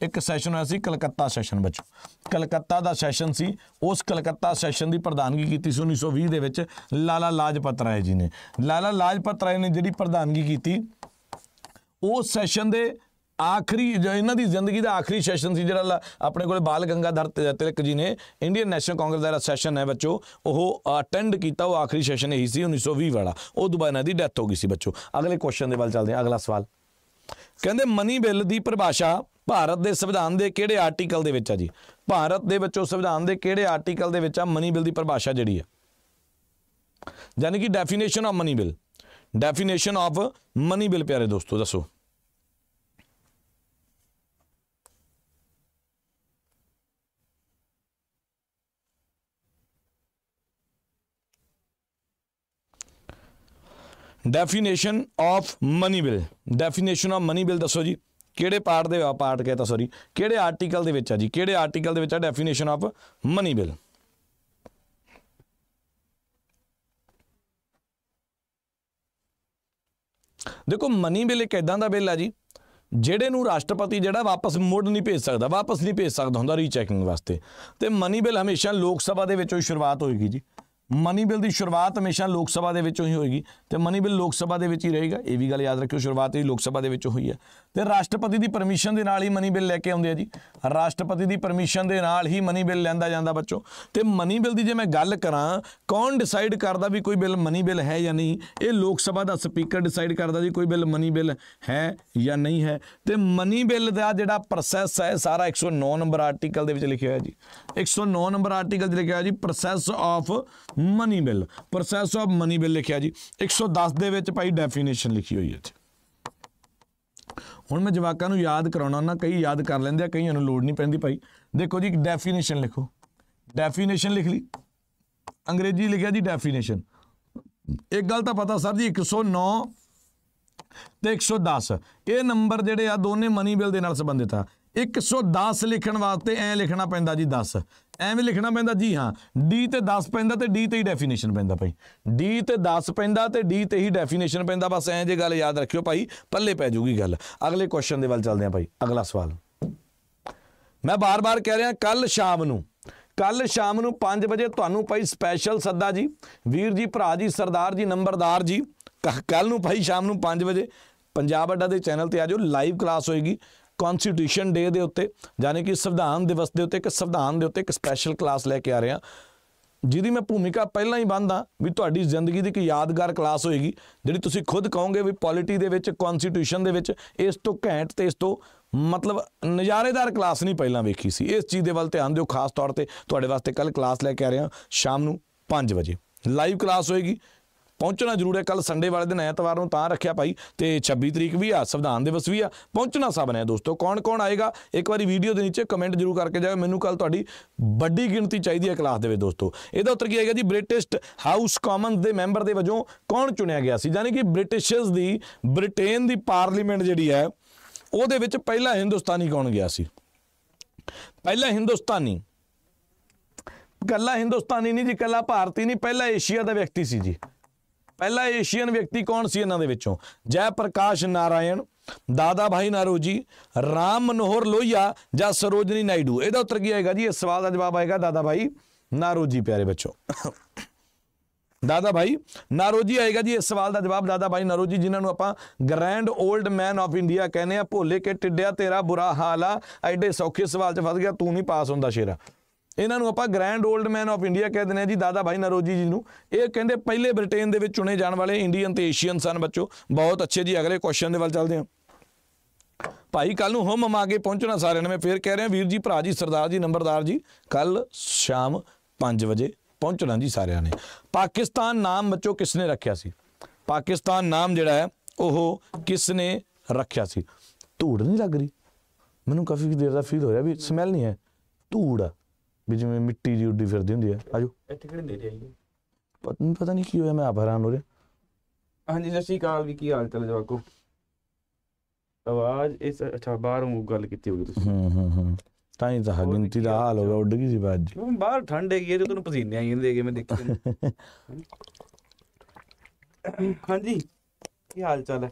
ਇੱਕ ਸੈਸ਼ਨ ਹੋਇਆ ਸੀ ਕਲਕੱਤਾ ਸੈਸ਼ਨ ਵਿੱਚ ਕਲਕੱਤਾ ਦਾ ਸੈਸ਼ਨ ਸੀ ਉਸ ਕਲਕੱਤਾ ਸੈਸ਼ਨ ਦੀ ਪ੍ਰਧਾਨਗੀ ਕੀਤੀ ਸੀ 1920 ਦੇ ਵਿੱਚ ਲਾਲਾ ਲਾਜਪਤ ਰਾਏ ਜੀ ਨੇ ਲਾਲਾ ਲਾਜਪਤ ਰਾਏ ਨੇ ਜਿਹੜੀ ਪ੍ਰਧਾਨਗੀ ਕੀਤੀ ਉਸ ਸੈਸ਼ਨ ਦੇ ਆਖਰੀ ਇਹਨਾਂ ਦੀ ਜ਼ਿੰਦਗੀ ਦਾ ਆਖਰੀ ਸੈਸ਼ਨ ਸੀ ਜਿਹੜਾ ਆਪਣੇ ਕੋਲੇ ਬਾਲ ਗੰਗਾਧਰ ਤਿਲਕ ਜੀ ਨੇ ਇੰਡੀਅਨ ਨੈਸ਼ਨਲ ਕਾਂਗਰਸ ਦਾ ਸੈਸ਼ਨ ਹੈ ਬੱਚੋ ਉਹ ਅਟੈਂਡ ਕੀਤਾ ਉਹ ਆਖਰੀ ਸੈਸ਼ਨ ਇਹੀ ਸੀ 1920 ਵਾਲਾ ਉਹ ਦੁਬਾਰਾ ਇਹਨਾਂ ਦੀ ਡੈਥ ਹੋ ਗਈ ਸੀ ਬੱਚੋ ਅਗਲੇ ਕੁਐਸਚਨ ਦੇ ਵੱਲ ਚੱਲਦੇ ਹਾਂ ਅਗਲਾ ਸਵਾਲ ਕਹਿੰਦੇ ਮਨੀ ਬਿੱਲ ਦੀ ਪਰਿਭਾਸ਼ਾ ਭਾਰਤ ਦੇ ਸੰਵਿਧਾਨ ਦੇ ਕਿਹੜੇ ਆਰਟੀਕਲ ਦੇ ਵਿੱਚ ਆ ਜੀ ਭਾਰਤ ਦੇ ਵਿੱਚੋਂ ਸੰਵਿਧਾਨ ਦੇ ਕਿਹੜੇ ਆਰਟੀਕਲ ਦੇ ਵਿੱਚ ਆ ਮਨੀ ਬਿੱਲ ਦੀ ਪਰਿਭਾਸ਼ਾ ਜਿਹੜੀ ਆ ਯਾਨੀ ਕਿ definition of money bill definition of money bill ਪਿਆਰੇ ਦੋਸਤੋ ਦੱਸੋ definition of money bill definition of money bill ਦੱਸੋ ਜੀ ਕਿਹੜੇ ਪਾਰਟ ਦੇ ਆ ਪਾਰਟ ਕਹਤਾ ਸੌਰੀ ਕਿਹੜੇ ਆਰਟੀਕਲ ਦੇ ਵਿੱਚ ਆ ਜੀ ਕਿਹੜੇ ਆਰਟੀਕਲ ਦੇ ਵਿੱਚ ਆ ਡੈਫੀਨੇਸ਼ਨ ਆਫ ਮਨੀ ਬਿਲ ਦੇਖੋ ਮਨੀ ਬਿਲ ਇੱਕ ਐਦਾਂ ਦਾ ਬਿੱਲ ਆ ਜੀ ਜਿਹੜੇ ਨੂੰ ਰਾਸ਼ਟਰਪਤੀ ਜਿਹੜਾ ਵਾਪਸ ਮੁੜ ਨਹੀਂ ਭੇਜ ਸਕਦਾ ਵਾਪਸ ਨਹੀਂ ਭੇਜ ਸਕਦਾ ਹੁੰਦਾ ਰੀਚੈਕਿੰਗ ਵਾਸਤੇ ਤੇ ਮਨੀ ਬਿਲ ਹਮੇਸ਼ਾ ਲੋਕ ਸਭਾ ਦੇ ਵਿੱਚੋਂ ਸ਼ੁਰੂਆਤ ਹੋਏਗੀ ਜੀ ਮਨੀ ਬਿੱਲ ਦੀ ਸ਼ੁਰੂਆਤ ਹਮੇਸ਼ਾ ਲੋਕ ਸਭਾ ਦੇ ਵਿੱਚੋਂ ਹੀ ਹੋਏਗੀ ਤੇ ਮਨੀ ਬਿੱਲ ਲੋਕ ਸਭਾ ਦੇ ਵਿੱਚ ਹੀ ਰਹੇਗਾ ਇਹ ਵੀ ਗੱਲ ਯਾਦ ਰੱਖਿਓ ਸ਼ੁਰੂਆਤ ਹੀ ਲੋਕ ਸਭਾ ਦੇ ਵਿੱਚੋਂ ਹੋਈ ਹੈ ਤੇ ਰਾਸ਼ਟਰਪਤੀ ਦੀ ਪਰਮਿਸ਼ਨ ਦੇ ਨਾਲ ਹੀ ਮਨੀ ਬਿੱਲ ਲੈ ਕੇ ਆਉਂਦੇ ਆ ਜੀ ਰਾਸ਼ਟਰਪਤੀ ਦੀ ਪਰਮਿਸ਼ਨ ਦੇ ਨਾਲ ਹੀ ਮਨੀ ਬਿੱਲ ਲੈਂਦਾ ਜਾਂਦਾ ਬੱਚੋ ਤੇ ਮਨੀ ਬਿੱਲ ਦੀ ਜੇ ਮੈਂ ਗੱਲ ਕਰਾਂ ਕੌਣ ਡਿਸਾਈਡ ਕਰਦਾ ਵੀ ਕੋਈ ਬਿੱਲ ਮਨੀ ਬਿੱਲ ਹੈ ਜਾਂ ਨਹੀਂ ਇਹ ਲੋਕ ਸਭਾ ਦਾ ਸਪੀਕਰ ਡਿਸਾਈਡ ਕਰਦਾ ਜੀ ਕੋਈ ਬਿੱਲ ਮਨੀ ਬਿੱਲ ਹੈ ਜਾਂ ਨਹੀਂ ਹੈ ਤੇ ਮਨੀ ਬਿੱਲ ਦਾ ਜਿਹੜਾ ਪ੍ਰੋਸੈਸ ਹੈ ਸਾਰਾ 109 ਨੰਬਰ ਆਰਟੀਕਲ ਦੇ ਵਿੱਚ ਲਿਖਿਆ ਹੋਇਆ ਜੀ 109 ਨੰਬਰ ਆਰਟੀਕਲ ਦੇ ਲਿਖਿਆ ਹੋਇਆ ਜੀ process of money bill process of money bill ਲਿਖਿਆ ਜੀ 110 ਦੇ ਵਿੱਚ ਭਾਈ ਡੈਫੀਨੇਸ਼ਨ ਲਿਖੀ ਹੋਈ ਹੈ ਜੀ ਹੁਣ ਮੈਂ ਜਵਾਕਾਂ ਨੂੰ ਯਾਦ ਕਰਾਉਣਾ ਨਾ ਕਈ ਯਾਦ ਕਰ ਲੈਂਦੇ ਆ ਕਈਆਂ ਨੂੰ ਲੋੜ ਨਹੀਂ ਪੈਂਦੀ ਭਾਈ ਦੇਖੋ ਜੀ ਡੈਫੀਨੇਸ਼ਨ ਲਿਖੋ ਡੈਫੀਨੇਸ਼ਨ ਲਿਖ ਲਈ ਅੰਗਰੇਜ਼ੀ ਲਿਖਿਆ ਜੀ ਡੈਫੀਨੇਸ਼ਨ ਇੱਕ ਗੱਲ ਤਾਂ ਪਤਾ ਸਰ ਜੀ 109 ਤੇ 110 ਇਹ ਨੰਬਰ ਜਿਹੜੇ ਆ ਦੋਨੇ ਮਨੀ ਬਿੱਲ ਦੇ ਨਾਲ ਸੰਬੰਧਿਤ ਆ 110 ਲਿਖਣ ਵਾਸਤੇ ਐ ਲਿਖਣਾ ਪੈਂਦਾ ਜੀ 10 ਐਵੇਂ ਲਿਖਣਾ ਪੈਂਦਾ ਜੀ ਹਾਂ D ਤੇ 10 ਪੈਂਦਾ ਤੇ D ਤੇ ਹੀ ਡੈਫੀਨੇਸ਼ਨ ਪੈਂਦਾ ਭਾਈ D ਤੇ 10 ਪੈਂਦਾ ਤੇ D ਤੇ ਹੀ ਡੈਫੀਨੇਸ਼ਨ ਪੈਂਦਾ ਬਸ ਐਂ ਜੇ ਗੱਲ ਯਾਦ ਰੱਖਿਓ ਭਾਈ ਪੱਲੇ ਪੈ ਜੂਗੀ ਗੱਲ ਅਗਲੇ ਕੁਐਸਚਨ ਦੇ ਵੱਲ ਚੱਲਦੇ ਆਂ ਭਾਈ ਅਗਲਾ ਸਵਾਲ ਮੈਂ ਬਾਰ-ਬਾਰ ਕਹਿ ਰਿਹਾ ਕੱਲ ਸ਼ਾਮ ਨੂੰ ਕੱਲ ਸ਼ਾਮ ਨੂੰ 5 ਵਜੇ ਤੁਹਾਨੂੰ ਭਾਈ ਸਪੈਸ਼ਲ ਸੱਦਾ ਜੀ ਵੀਰ ਜੀ ਭਰਾ ਜੀ ਸਰਦਾਰ ਜੀ ਨੰਬਰਦਾਰ ਜੀ ਕੱਲ ਨੂੰ ਭਾਈ ਸ਼ਾਮ ਨੂੰ 5 ਵਜੇ ਪੰਜਾਬ ਅੱਡਾ ਦੇ ਚੈਨਲ ਤੇ ਆਜੋ ਲਾਈਵ ਕਲਾਸ ਹੋਏਗੀ ਕਨਸਟੀਟਿਊਸ਼ਨ ਡੇ ਦੇ ਉੱਤੇ ਯਾਨੀ ਕਿ ਸੰਵਿਧਾਨ ਦਿਵਸ ਦੇ ਉੱਤੇ ਇੱਕ ਸੰਵਿਧਾਨ ਦੇ ਉੱਤੇ ਇੱਕ ਸਪੈਸ਼ਲ ਕਲਾਸ ਲੈ ਕੇ ਆ ਰਿਹਾ ਜਿਹਦੀ ਮੈਂ ਭੂਮਿਕਾ ਪਹਿਲਾਂ ਹੀ ਬੰਦਾਂ ਵੀ ਤੁਹਾਡੀ ਜ਼ਿੰਦਗੀ ਦੀ ਇੱਕ ਯਾਦਗਾਰ ਕਲਾਸ ਹੋਏਗੀ ਜਿਹੜੀ ਤੁਸੀਂ ਖੁਦ ਕਹੋਗੇ ਵੀ ਪੋਲਿਟੀ ਦੇ ਵਿੱਚ ਕਨਸਟੀਟਿਊਸ਼ਨ ਦੇ ਵਿੱਚ ਇਸ ਤੋਂ ਘੈਂਟ ਤੇ ਇਸ ਤੋਂ ਮਤਲਬ ਨਜ਼ਾਰੇਦਾਰ ਕਲਾਸ ਨਹੀਂ ਪਹਿਲਾਂ ਵੇਖੀ ਸੀ ਇਸ ਚੀਜ਼ ਦੇ ਵੱਲ ਧਿਆਨ ਦਿਓ ਖਾਸ ਤੌਰ ਤੇ ਤੁਹਾਡੇ ਵਾਸਤੇ ਕੱਲ ਕਲਾਸ ਲੈ ਕੇ ਆ ਰਿਹਾ ਸ਼ਾਮ ਨੂੰ 5 ਵਜੇ ਲਾਈਵ ਕਲਾਸ ਹੋਏਗੀ ਪਹੁੰਚਣਾ ਜ਼ਰੂਰ ਹੈ ਕੱਲ ਸੰਡੇ ਵਾਲੇ ਦਿਨ ਐਤਵਾਰ ਨੂੰ ਤਾਂ ਰੱਖਿਆ ਭਾਈ ਤੇ 26 ਤਰੀਕ ਵੀ ਆ ਸੰਵਿਧਾਨ ਦਿਵਸ ਵੀ ਆ ਪਹੁੰਚਣਾ ਸਭ ਨੇ ਦੋਸਤੋ ਕੌਣ ਕੌਣ ਆਏਗਾ ਇੱਕ ਵਾਰੀ ਵੀਡੀਓ ਦੇ ਨੀਚੇ ਕਮੈਂਟ ਜ਼ਰੂਰ ਕਰਕੇ ਜਾਓ ਮੈਨੂੰ ਕੱਲ ਤੁਹਾਡੀ ਵੱਡੀ ਗਿਣਤੀ ਚਾਹੀਦੀ ਹੈ ਕਲਾਸ ਦੇ ਵਿੱਚ ਦੋਸਤੋ ਇਹਦਾ ਉੱਤਰ ਕੀ ਆਏਗਾ ਜੀ ਬ੍ਰਿਟਿਸ਼ ਹਾਊਸ ਕਾਮਨਸ ਦੇ ਮੈਂਬਰ ਦੇ ਵਜੋਂ ਕੌਣ ਚੁਣਿਆ ਗਿਆ ਸੀ ਯਾਨੀ ਕਿ ਬ੍ਰਿਟਿਸ਼ਰਸ ਦੀ ਬ੍ਰਿਟੇਨ ਦੀ ਪਾਰਲੀਮੈਂਟ ਜਿਹੜੀ ਹੈ ਉਹਦੇ ਵਿੱਚ ਪਹਿਲਾ ਹਿੰਦੁਸਤਾਨੀ ਕੌਣ ਗਿਆ ਸੀ ਪਹਿਲਾ ਹਿੰਦੁਸਤਾਨੀ ਕੱਲਾ ਹਿੰਦੁਸਤਾਨੀ ਨਹੀਂ ਜੀ ਕੱਲਾ ਭਾਰਤੀ ਨਹੀਂ ਪਹਿਲਾ ਏਸ਼ੀਆ ਦਾ ਵਿਅਕਤੀ ਸੀ ਜੀ ਪਹਿਲਾ ਏਸ਼ੀਅਨ ਵਿਅਕਤੀ ਕੌਣ ਸੀ ਇਹਨਾਂ ਦੇ ਵਿੱਚੋਂ ਜੈ ਪ੍ਰਕਾਸ਼ ਨਾਰਾਇਣ ਦਾਦਾ ਭਾਈ ਨਾਰੋਜੀ ਰਾਮ ਮਨੋਹਰ ਲੋਹੀਆ ਜਾਂ ਸਰੋਜਨੀ ਨਾਇਡੂ ਇਹਦਾ ਉੱਤਰ ਕੀ ਆਏਗਾ ਜੀ ਇਸ ਸਵਾਲ ਦਾ ਜਵਾਬ ਆਏਗਾ ਦਾਦਾ ਭਾਈ ਨਾਰੋਜੀ ਪਿਆਰੇ ਬੱਚੋ ਦਾਦਾ ਭਾਈ ਨਾਰੋਜੀ ਆਏਗਾ ਜੀ ਇਸ ਸਵਾਲ ਦਾ ਜਵਾਬ ਦਾਦਾ ਭਾਈ ਨਾਰੋਜੀ ਜਿਨ੍ਹਾਂ ਨੂੰ ਆਪਾਂ grand old man of India ਕਹਿੰਦੇ ਆ ਭੋਲੇ ਕੇ ਟਿੱਡਿਆ ਤੇਰਾ ਬੁਰਾ ਹਾਲ ਆ ਐਡੇ ਸੌਖੇ ਸਵਾਲ 'ਚ ਫਸ ਗਿਆ ਤੂੰ ਨਹੀਂ ਪਾਸ ਹੁੰਦਾ ਸ਼ੇਰਾ ਇਹਨਾਂ ਨੂੰ ਆਪਾਂ grand old man of India ਕਹਿ ਦਿੰਦੇ ਆ ਜੀ ਦਾਦਾ ਭਾਈ ਨਰੋਜੀ ਜੀ ਨੂੰ ਇਹ ਕਹਿੰਦੇ ਪਹਿਲੇ ਬ੍ਰਿਟੇਨ ਦੇ ਵਿੱਚ ਚੁਣੇ ਜਾਣ ਵਾਲੇ ਇੰਡੀਅਨ ਤੇ ਏਸ਼ੀਅਨ ਸਨ ਬੱਚੋ ਬਹੁਤ ਅੱਛੇ ਜੀ ਅਗਲੇ ਕੁਐਸਚਨ ਦੇ ਵੱਲ ਚੱਲਦੇ ਆ ਭਾਈ ਕੱਲ ਨੂੰ ਹਮ ਮਾ ਕੇ ਪਹੁੰਚਣਾ ਸਾਰਿਆਂ ਨੇ ਮੈਂ ਫੇਰ ਕਹਿ ਰਿਹਾ ਵੀਰ ਜੀ ਭਰਾ ਜੀ ਸਰਦਾਰ ਜੀ ਨੰਬਰਦਾਰ ਜੀ ਕੱਲ ਸ਼ਾਮ 5 ਵਜੇ ਪਹੁੰਚਣਾ ਜੀ ਸਾਰਿਆਂ ਨੇ ਪਾਕਿਸਤਾਨ ਨਾਮ ਬੱਚੋ ਕਿਸ ਨੇ ਰੱਖਿਆ ਸੀ ਪਾਕਿਸਤਾਨ ਨਾਮ ਜਿਹੜਾ ਹੈ ਉਹ ਕਿਸ ਨੇ ਰੱਖਿਆ ਸੀ ਧੂੜ ਨਹੀਂ ਲੱਗ ਰਹੀ ਮੈਨੂੰ ਕਾਫੀ ਦੇਰ ਦਾ ਫੀਲ ਹੋ ਰਿਹਾ ਵੀ ਸਮੈਲ ਨਹੀਂ ਹੈ ਧੂੜ ਵੀ ਜਿਵੇਂ ਮਿੱਟੀ ਦੀ ਉੱਡੀ ਫਿਰਦੀ ਹੁੰਦੀ ਹੈ ਆਜੋ ਇੱਥੇ ਕਿਹੜੇ ਨੇੜੇ ਆਈਏ ਪਤਾ ਪਤਾ ਨਹੀਂ ਕੀ ਹੋਇਆ ਮੈਂ ਆਪ ਹੈਰਾਨ ਹੋ ਰਿਹਾ ਹਾਂਜੀ ਸਤਿ ਸ਼੍ਰੀ ਅਕਾਲ ਵੀ ਕੀ ਹਾਲ ਚਾਲ ਜਵਾਕੋ ਆਵਾਜ਼ ਇਸ ਅੱਛਾ ਬਾਹਰੋਂ ਗੱਲ ਕੀਤੀ ਹੋਗੀ ਤੁਸੀਂ ਹੂੰ ਹੂੰ ਹੂੰ ਤਾਂ ਹੀ ਤਾਂ ਗਿਣਤੀ ਦਾ ਹਾਲ ਹੋ ਗਿਆ ਉੱਡ ਗਈ ਸੀ ਬਾਜ ਜੀ ਬਾਹਰ ਠੰਡ ਹੈਗੀ ਹੈ ਤੇ ਤੁਹਾਨੂੰ ਪਸੀਨੇ ਆਈ ਜਾਂਦੇ ਹੈਗੇ ਮੈਂ ਦੇਖ [LAUGHS] ਹਾਂਜੀ ਕੀ ਹਾਲ ਚਾਲ ਹੈ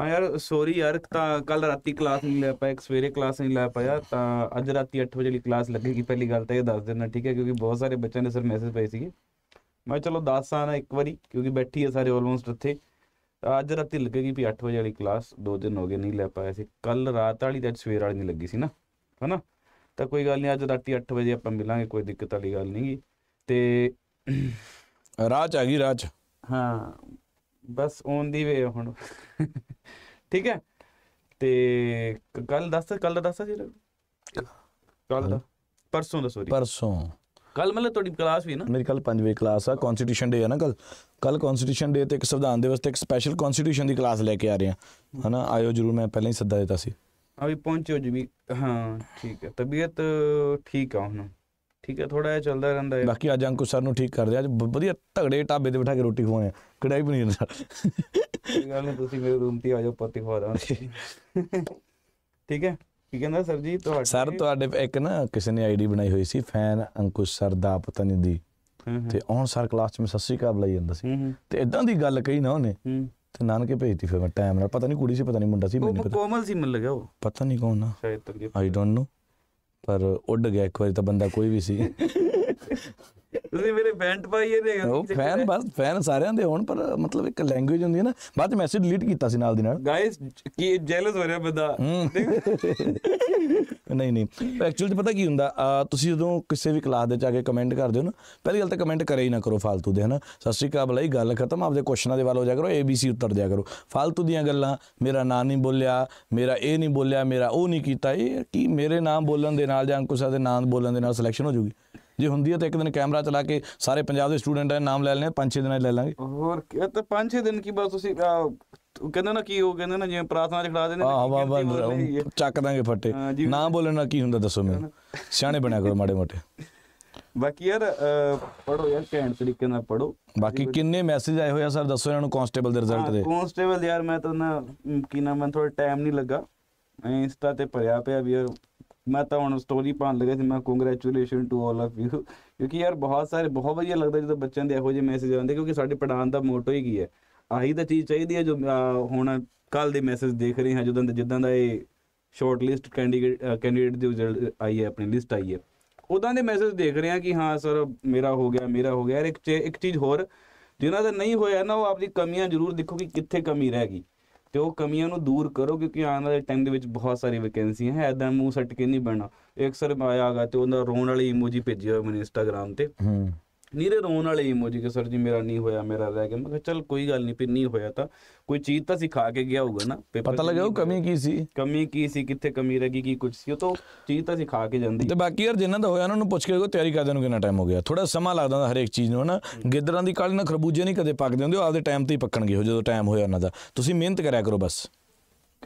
ਆ ਯਾਰ ਸੋਰੀ ਯਾਰ ਤਾਂ ਕੱਲ ਰਾਤੀ ਕਲਾਸ ਨਹੀਂ ਲੈ ਪਾਇਆ ਇੱਕ ਸਵੇਰੇ ਕਲਾਸ ਨਹੀਂ ਲੈ ਪਾਇਆ ਤਾਂ ਅੱਜ ਰਾਤੀ 8 ਵਜੇ ਲਈ ਕਲਾਸ ਲੱਗੇਗੀ ਪਹਿਲੀ ਗੱਲ ਤਾਂ ਇਹ ਦੱਸ ਦੇਣਾ ਠੀਕ ਹੈ ਕਿਉਂਕਿ ਬਹੁਤ ਸਾਰੇ ਬੱਚਿਆਂ ਨੇ ਸਰ ਮੈਸੇਜ ਪਾਏ ਸੀਗੇ ਮੈਂ ਚਲੋ ਦੱਸ ਨਾ ਇੱਕ ਵਾਰੀ ਕਿਉਂਕਿ ਬੈਠੀ ਹੈ ਸਾਰੇ ਆਲਮੋਸਟ ਉੱਥੇ ਅੱਜ ਰਾਤੀ ਲੱਗੇਗੀ ਵੀ 8 ਵਜੇ ਵਾਲੀ ਕਲਾਸ ਦੋ ਦਿਨ ਹੋ ਗਏ ਨਹੀਂ ਲੈ ਪਾਇਆ ਸੀ ਕੱਲ ਰਾਤ ਵਾਲੀ ਤੇ ਸਵੇਰ ਵਾਲੀ ਨਹੀਂ ਲੱਗੀ ਸੀ ਨਾ ਹਨਾ ਤਾਂ ਕੋਈ ਗੱਲ ਨਹੀਂ ਅੱਜ ਰਾਤੀ 8 ਵਜੇ ਆਪਾਂ ਮਿਲਾਂਗੇ ਕੋਈ ਦਿੱਕਤ ਵਾਲੀ ਗੱਲ ਨਹੀਂ ਤੇ ਰਾਜ ਆ ਗਈ ਰਾਜ ਹਾਂ ਬਸ ਓਨ ਦੀ ਵੇ ਹੁਣ ਠੀਕ ਹੈ ਤੇ ਕੱਲ ਦੱਸ ਕੱਲ ਦਾ ਦੱਸਾ ਜੀ ਕੱਲ ਦਾ ਪਰਸੋਂ ਦਾ ਜੀ ਪਰਸੋਂ ਕੱਲ ਮਤਲਬ ਤੁਹਾਡੀ ਕਲਾਸ ਵੀ ਨਾ ਮੇਰੀ ਕੱਲ 5 ਵਜੇ ਕਲਾਸ ਆ ਕਨਸਟੀਟਿਊਸ਼ਨ ਡੇ ਆ ਨਾ ਕੱਲ ਕੱਲ ਕਨਸਟੀਟਿਊਸ਼ਨ ਡੇ ਤੇ ਇੱਕ ਸੰਵਿਧਾਨ ਦੇ ਵਾਸਤੇ ਇੱਕ ਸਪੈਸ਼ਲ ਕਨਸਟੀਟਿਊਸ਼ਨ ਦੀ ਕਲਾਸ ਲੈ ਕੇ ਆ ਰਹੇ ਹਾਂ ਹਨਾ ਆਇਓ ਜਰੂਰ ਮੈਂ ਪਹਿਲਾਂ ਹੀ ਸੱਦਾ ਦਿੱਤਾ ਸੀ ਆ ਵੀ ਪਹੁੰਚੋ ਜੀ ਹਾਂ ਠੀਕ ਹੈ ਤਬੀਅਤ ਠੀਕ ਆ ਹੁਣ ਠੀਕ ਹੈ ਥੋੜਾ ਜਿਹਾ ਚੱਲਦਾ ਰਹਿੰਦਾ ਹੈ ਬਾਕੀ ਅੱਜ ਅੰਕੁਸ਼ ਸਰ ਨੂੰ ਠੀਕ ਕਰ ਦਿਆ ਅੱਜ ਵਧੀਆ ਤਗੜੇ ਟਾਬੇ ਤੇ ਬਿਠਾ ਕੇ ਰੋਟੀ ਖਵਾਏ ਕੜਾਈ ਪਨੀਰ ਨਾਲ ਗੱਲ ਨਹੀਂ ਤੁਸੀਂ ਮੇਰੇ ਰੂਮ ਤੇ ਆ ਜਾਓ ਪਤੀ ਖਵਾ ਦਾਂ ਠੀਕ ਹੈ ਕੀ ਕਹਿੰਦਾ ਸਰ ਜੀ ਤੁਹਾਡੇ ਸਰ ਤੁਹਾਡੇ ਇੱਕ ਨਾ ਕਿਸੇ ਨੇ ਆਈਡੀ ਬਣਾਈ ਹੋਈ ਸੀ ਫੈਨ ਅੰਕੁਸ਼ ਸਰ ਦਾ ਪਤਾ ਨਹੀਂ ਦੀ ਤੇ ਔਨ ਸਰ ਕਲਾਸ ਚ ਮੈਂ ਸੱਸੀ ਕਾਬ ਬੁਲਾਈ ਜਾਂਦਾ ਸੀ ਤੇ ਇਦਾਂ ਦੀ ਗੱਲ ਕਹੀ ਨਾ ਉਹਨੇ ਤੇ ਨਾਨਕੇ ਭੇਜਤੀ ਫਿਰ ਮੈਂ ਟਾਈਮ ਨਾਲ ਪਤਾ ਨਹੀਂ ਕੁੜੀ ਸੀ ਪਤਾ ਨਹੀਂ ਮੁੰਡਾ ਸੀ ਮੈਨੂੰ ਪਤਾ ਕੋਮਲ ਸੀ ਮਿਲ ਗਿਆ ਉਹ ਪਤਾ ਨਹੀਂ ਕੌਣ ਨਾ ਸ਼ਾਇਦ ਤੱਕ ਆਈ ਡੋਨਟ ਨੋ ਪਰ ਉੱਡ ਗਿਆ ਇੱਕ ਵਾਰੀ ਤਾਂ ਬੰਦਾ ਕੋਈ ਵੀ ਸੀ [LAUGHS] ਤੁਸੀਂ ਮੇਰੇ ਫੈਨ ਪਾਈ ਇਹਨੇ ਉਹ ਫੈਨ ਬਸ ਫੈਨ ਸਾਰਿਆਂ ਦੇ ਹੋਣ ਪਰ ਮਤਲਬ ਇੱਕ ਲੈਂਗੁਏਜ ਹੁੰਦੀ ਹੈ ਨਾ ਬਾਅਦ ਮੈਸੇਜ ਡਿਲੀਟ ਕੀਤਾ ਸੀ ਨਾਲ ਦੀ ਨਾਲ ਗਾਇਸ ਕੀ ਜੈਲਸ ਹੋ ਰਿਹਾ ਬੰਦਾ ਨਹੀਂ ਨਹੀਂ ਐਕਚੁਅਲੀ ਪਤਾ ਕੀ ਹੁੰਦਾ ਤੁਸੀਂ ਜਦੋਂ ਕਿਸੇ ਵੀ ਕਲਾਸ ਦੇ ਚ ਆ ਕੇ ਕਮੈਂਟ ਕਰਦੇ ਹੋ ਨਾ ਪਹਿਲੀ ਗੱਲ ਤਾਂ ਕਮੈਂਟ ਕਰੇ ਹੀ ਨਾ ਕਰੋ ਫालतू ਦੇ ਹਨਾ ਸਤਿ ਸ਼੍ਰੀ ਅਕਾਲ ਬਲਾਈ ਗੱਲ ਖਤਮ ਆਪਦੇ ਕੁਐਸਚਨਾਂ ਦੇ ਵੱਲ ਹੋ ਜਾ ਕਰੋ ਏ ਬੀ ਸੀ ਉੱਤਰ ਦਿਆ ਕਰੋ ਫਾਲਤੂ ਦੀਆਂ ਗੱਲਾਂ ਮੇਰਾ ਨਾਂ ਨਹੀਂ ਬੋਲਿਆ ਮੇਰਾ ਇਹ ਨਹੀਂ ਬੋਲਿਆ ਮੇਰਾ ਉਹ ਨਹੀਂ ਕੀਤਾ ਇਹ ਕੀ ਮੇਰੇ ਨਾਮ ਬੋਲਣ ਦੇ ਨਾਲ ਜਾਂ ਅੰਕੁਸ਼ਾ ਦੇ ਨਾਮ ਬੋਲਣ ਦੇ ਨਾਲ ਸਿਲੈਕਸ਼ਨ ਹੋ ਜੂਗੀ ਜੇ ਹੁੰਦੀ ਹੈ ਤਾਂ ਇੱਕ ਦਿਨ ਕੈਮਰਾ ਚਲਾ ਕੇ ਸਾਰੇ ਪੰਜਾਬ ਦੇ ਸਟੂਡੈਂਟਾਂ ਦੇ ਨਾਮ ਲੈ ਲੈਣੇ ਪੰਜ ਛੇ ਦਿਨਾਂ ਲੈ ਲਾਂਗੇ ਹੋਰ ਤੇ ਪੰਜ ਛੇ ਦਿਨ ਕੀ ਬਸ ਤੁਸੀਂ ਕਹਿੰਦੇ ਨਾ ਕੀ ਹੋ ਕਹਿੰਦੇ ਨਾ ਜਿਵੇਂ ਪ੍ਰਾਰਥਨਾ ਚ ਖੜਾ ਦਿੰਦੇ ਆਹ ਵਾਹ ਵਾਹ ਚੱਕ ਦਾਂਗੇ ਫੱਟੇ ਨਾ ਬੋਲਣ ਨਾਲ ਕੀ ਹੁੰਦਾ ਦੱਸੋ ਮੈਨੂੰ ਸਿਆਣੇ ਬਣਿਆ ਕਰੋ ਮਾੜੇ ਮੋਟੇ ਬਾਕੀ ਯਾਰ ਪੜੋ ਯਾਰ ਕੈਂਟ ਤਰੀਕੇ ਨਾਲ ਪੜੋ ਬਾਕੀ ਕਿੰਨੇ ਮੈਸੇਜ ਆਏ ਹੋਏ ਆ ਸਰ ਦੱਸੋ ਇਹਨਾਂ ਨੂੰ ਕਾਂਸਟੇਬਲ ਦੇ ਰਿਜ਼ਲਟ ਦੇ ਕਾਂਸਟੇਬਲ ਯਾਰ ਮੈਂ ਤਾਂ ਨਾ ਮੈਂ ਥੋੜਾ ਟਾਈਮ ਨਹੀਂ ਲੱਗਾ ਮੈਂ ਇੰਸਟਾ ਤੇ ਭਰਿਆ ਪਿਆ ਵੀ ਯਾਰ ਮੈਂ ਤਾਂ ਹੁਣ ਸਟੋਰੀ ਪਾਣ ਲੱਗਾ ਸੀ ਮੈਂ congratulation to all of you ਕਿਉਂਕਿ ਯਾਰ ਬਹੁਤ ਸਾਰੇ ਬਹੁਤ ਵਧੀਆ ਲੱਗਦਾ ਜਦੋਂ ਬੱਚਿਆਂ ਦੇ ਇਹੋ ਜਿਹੇ ਮੈਸੇਜ ਆਉਂਦੇ ਕਿਉਂਕਿ ਸਾਡੇ ਪੜਾਣ ਦਾ ਮੋਟੋ ਹੀ ਕੀ ਹੈ ਆਹੀ ਤਾਂ ਚੀਜ਼ ਚਾਹੀਦੀ ਹੈ ਜੋ ਹੁਣ ਕੱਲ ਦੇ ਮੈਸੇਜ ਦੇਖ ਰਹੇ ਹਾਂ ਜਦੋਂ ਜਿੱਦਾਂ ਦਾ ਇਹ ਸ਼ਾਰਟ ਲਿਸਟ ਕੈਂਡੀਡੇਟ ਕੈਂਡੀਡੇਟ ਦੀ ਰਿਜ਼ਲਟ ਆਈ ਹੈ ਆਪਣੀ ਲਿਸਟ ਆਈ ਹੈ ਉਦਾਂ ਦੇ ਮੈਸੇਜ ਦੇਖ ਰਹੇ ਹਾਂ ਕਿ ਹਾਂ ਸਰ ਮੇਰਾ ਹੋ ਗਿਆ ਮੇਰਾ ਹੋ ਗਿਆ ਇੱਕ ਇੱਕ ਚੀਜ਼ ਹੋਰ ਜਿਨ੍ਹਾਂ ਦਾ ਨਹੀਂ ਹੋਇਆ ਨਾ ਉਹ ਆਪਣੀ ਕਮੀਆਂ ਜ਼ਰੂਰ ਦੇਖੋ ਕਿ ਕਿੱਥੇ ਕਮੀ ਰਹਿ ਗਈ ਤੇ ਉਹ ਕਮੀਆਂ ਨੂੰ ਦੂਰ ਕਰੋ ਕਿਉਂਕਿ ਆਉਣ ਵਾਲੇ ਟਾਈਮ ਦੇ ਵਿੱਚ ਬਹੁਤ ਸਾਰੀ ਵੈਕੈਂਸੀਆਂ ਹੈ ਐਦਾਂ ਮੂੰਹ ਸੱਟ ਕੇ ਨਹੀਂ ਬਣਾ ਇੱਕ ਸਰ ਆਇਆਗਾ ਤੇ ਉਹਦਾ ਰੋਣ ਵਾਲੀ ਇਮੋਜੀ ਭੇਜੀ ਹੋਈ ਮੈਨੂੰ ਇੰਸਟਾਗ੍ਰam ਤੇ ਹੂੰ ਨੀਰੇ ਰੋਣ ਵਾਲੇ ਇਮੋਜੀ ਕਿ ਸਰ ਜੀ ਮੇਰਾ ਨਹੀਂ ਹੋਇਆ ਮੇਰਾ ਰਹਿ ਗਿਆ ਮੈਂ ਕਿਹਾ ਚਲ ਕੋਈ ਗੱਲ ਨਹੀਂ ਫਿਰ ਨਹੀਂ ਹੋਇਆ ਤਾਂ ਕੋਈ ਚੀਜ਼ ਤਾਂ ਸਿਖਾ ਕੇ ਗਿਆ ਹੋਊਗਾ ਨਾ ਪੇਪਰ ਪਤਾ ਲੱਗਾ ਉਹ ਕਮੀ ਕੀ ਸੀ ਕਮੀ ਕੀ ਸੀ ਕਿੱਥੇ ਕਮੀ ਰਹੀ ਕੀ ਕੁਝ ਸੀ ਉਹ ਤਾਂ ਚੀਜ਼ ਤਾਂ ਸਿਖਾ ਕੇ ਜਾਂਦੀ ਤੇ ਬਾਕੀ ਯਾਰ ਜਿਨ੍ਹਾਂ ਦਾ ਹੋਇਆ ਉਹਨਾਂ ਨੂੰ ਪੁੱਛ ਕੇ ਕੋ ਤਿਆਰੀ ਕਰਦੇ ਨੂੰ ਕਿੰਨਾ ਟਾਈਮ ਹੋ ਗਿਆ ਥੋੜਾ ਸਮਾਂ ਲੱਗਦਾ ਹਰੇਕ ਚੀਜ਼ ਨੂੰ ਨਾ ਗਿੱਦਰਾਂ ਦੀ ਕਾਲੀ ਨਾ ਖਰਬੂਜੇ ਨਹੀਂ ਕਦੇ ਪੱਕਦੇ ਹੁੰਦੇ ਉਹ ਆਪਦੇ ਟਾਈਮ ਤੇ ਹੀ ਪੱਕਣਗੇ ਜਦੋਂ ਟਾਈਮ ਹੋਇਆ ਉਹਨਾਂ ਦਾ ਤੁਸੀਂ ਮਿਹਨਤ ਕਰਿਆ ਕਰੋ ਬਸ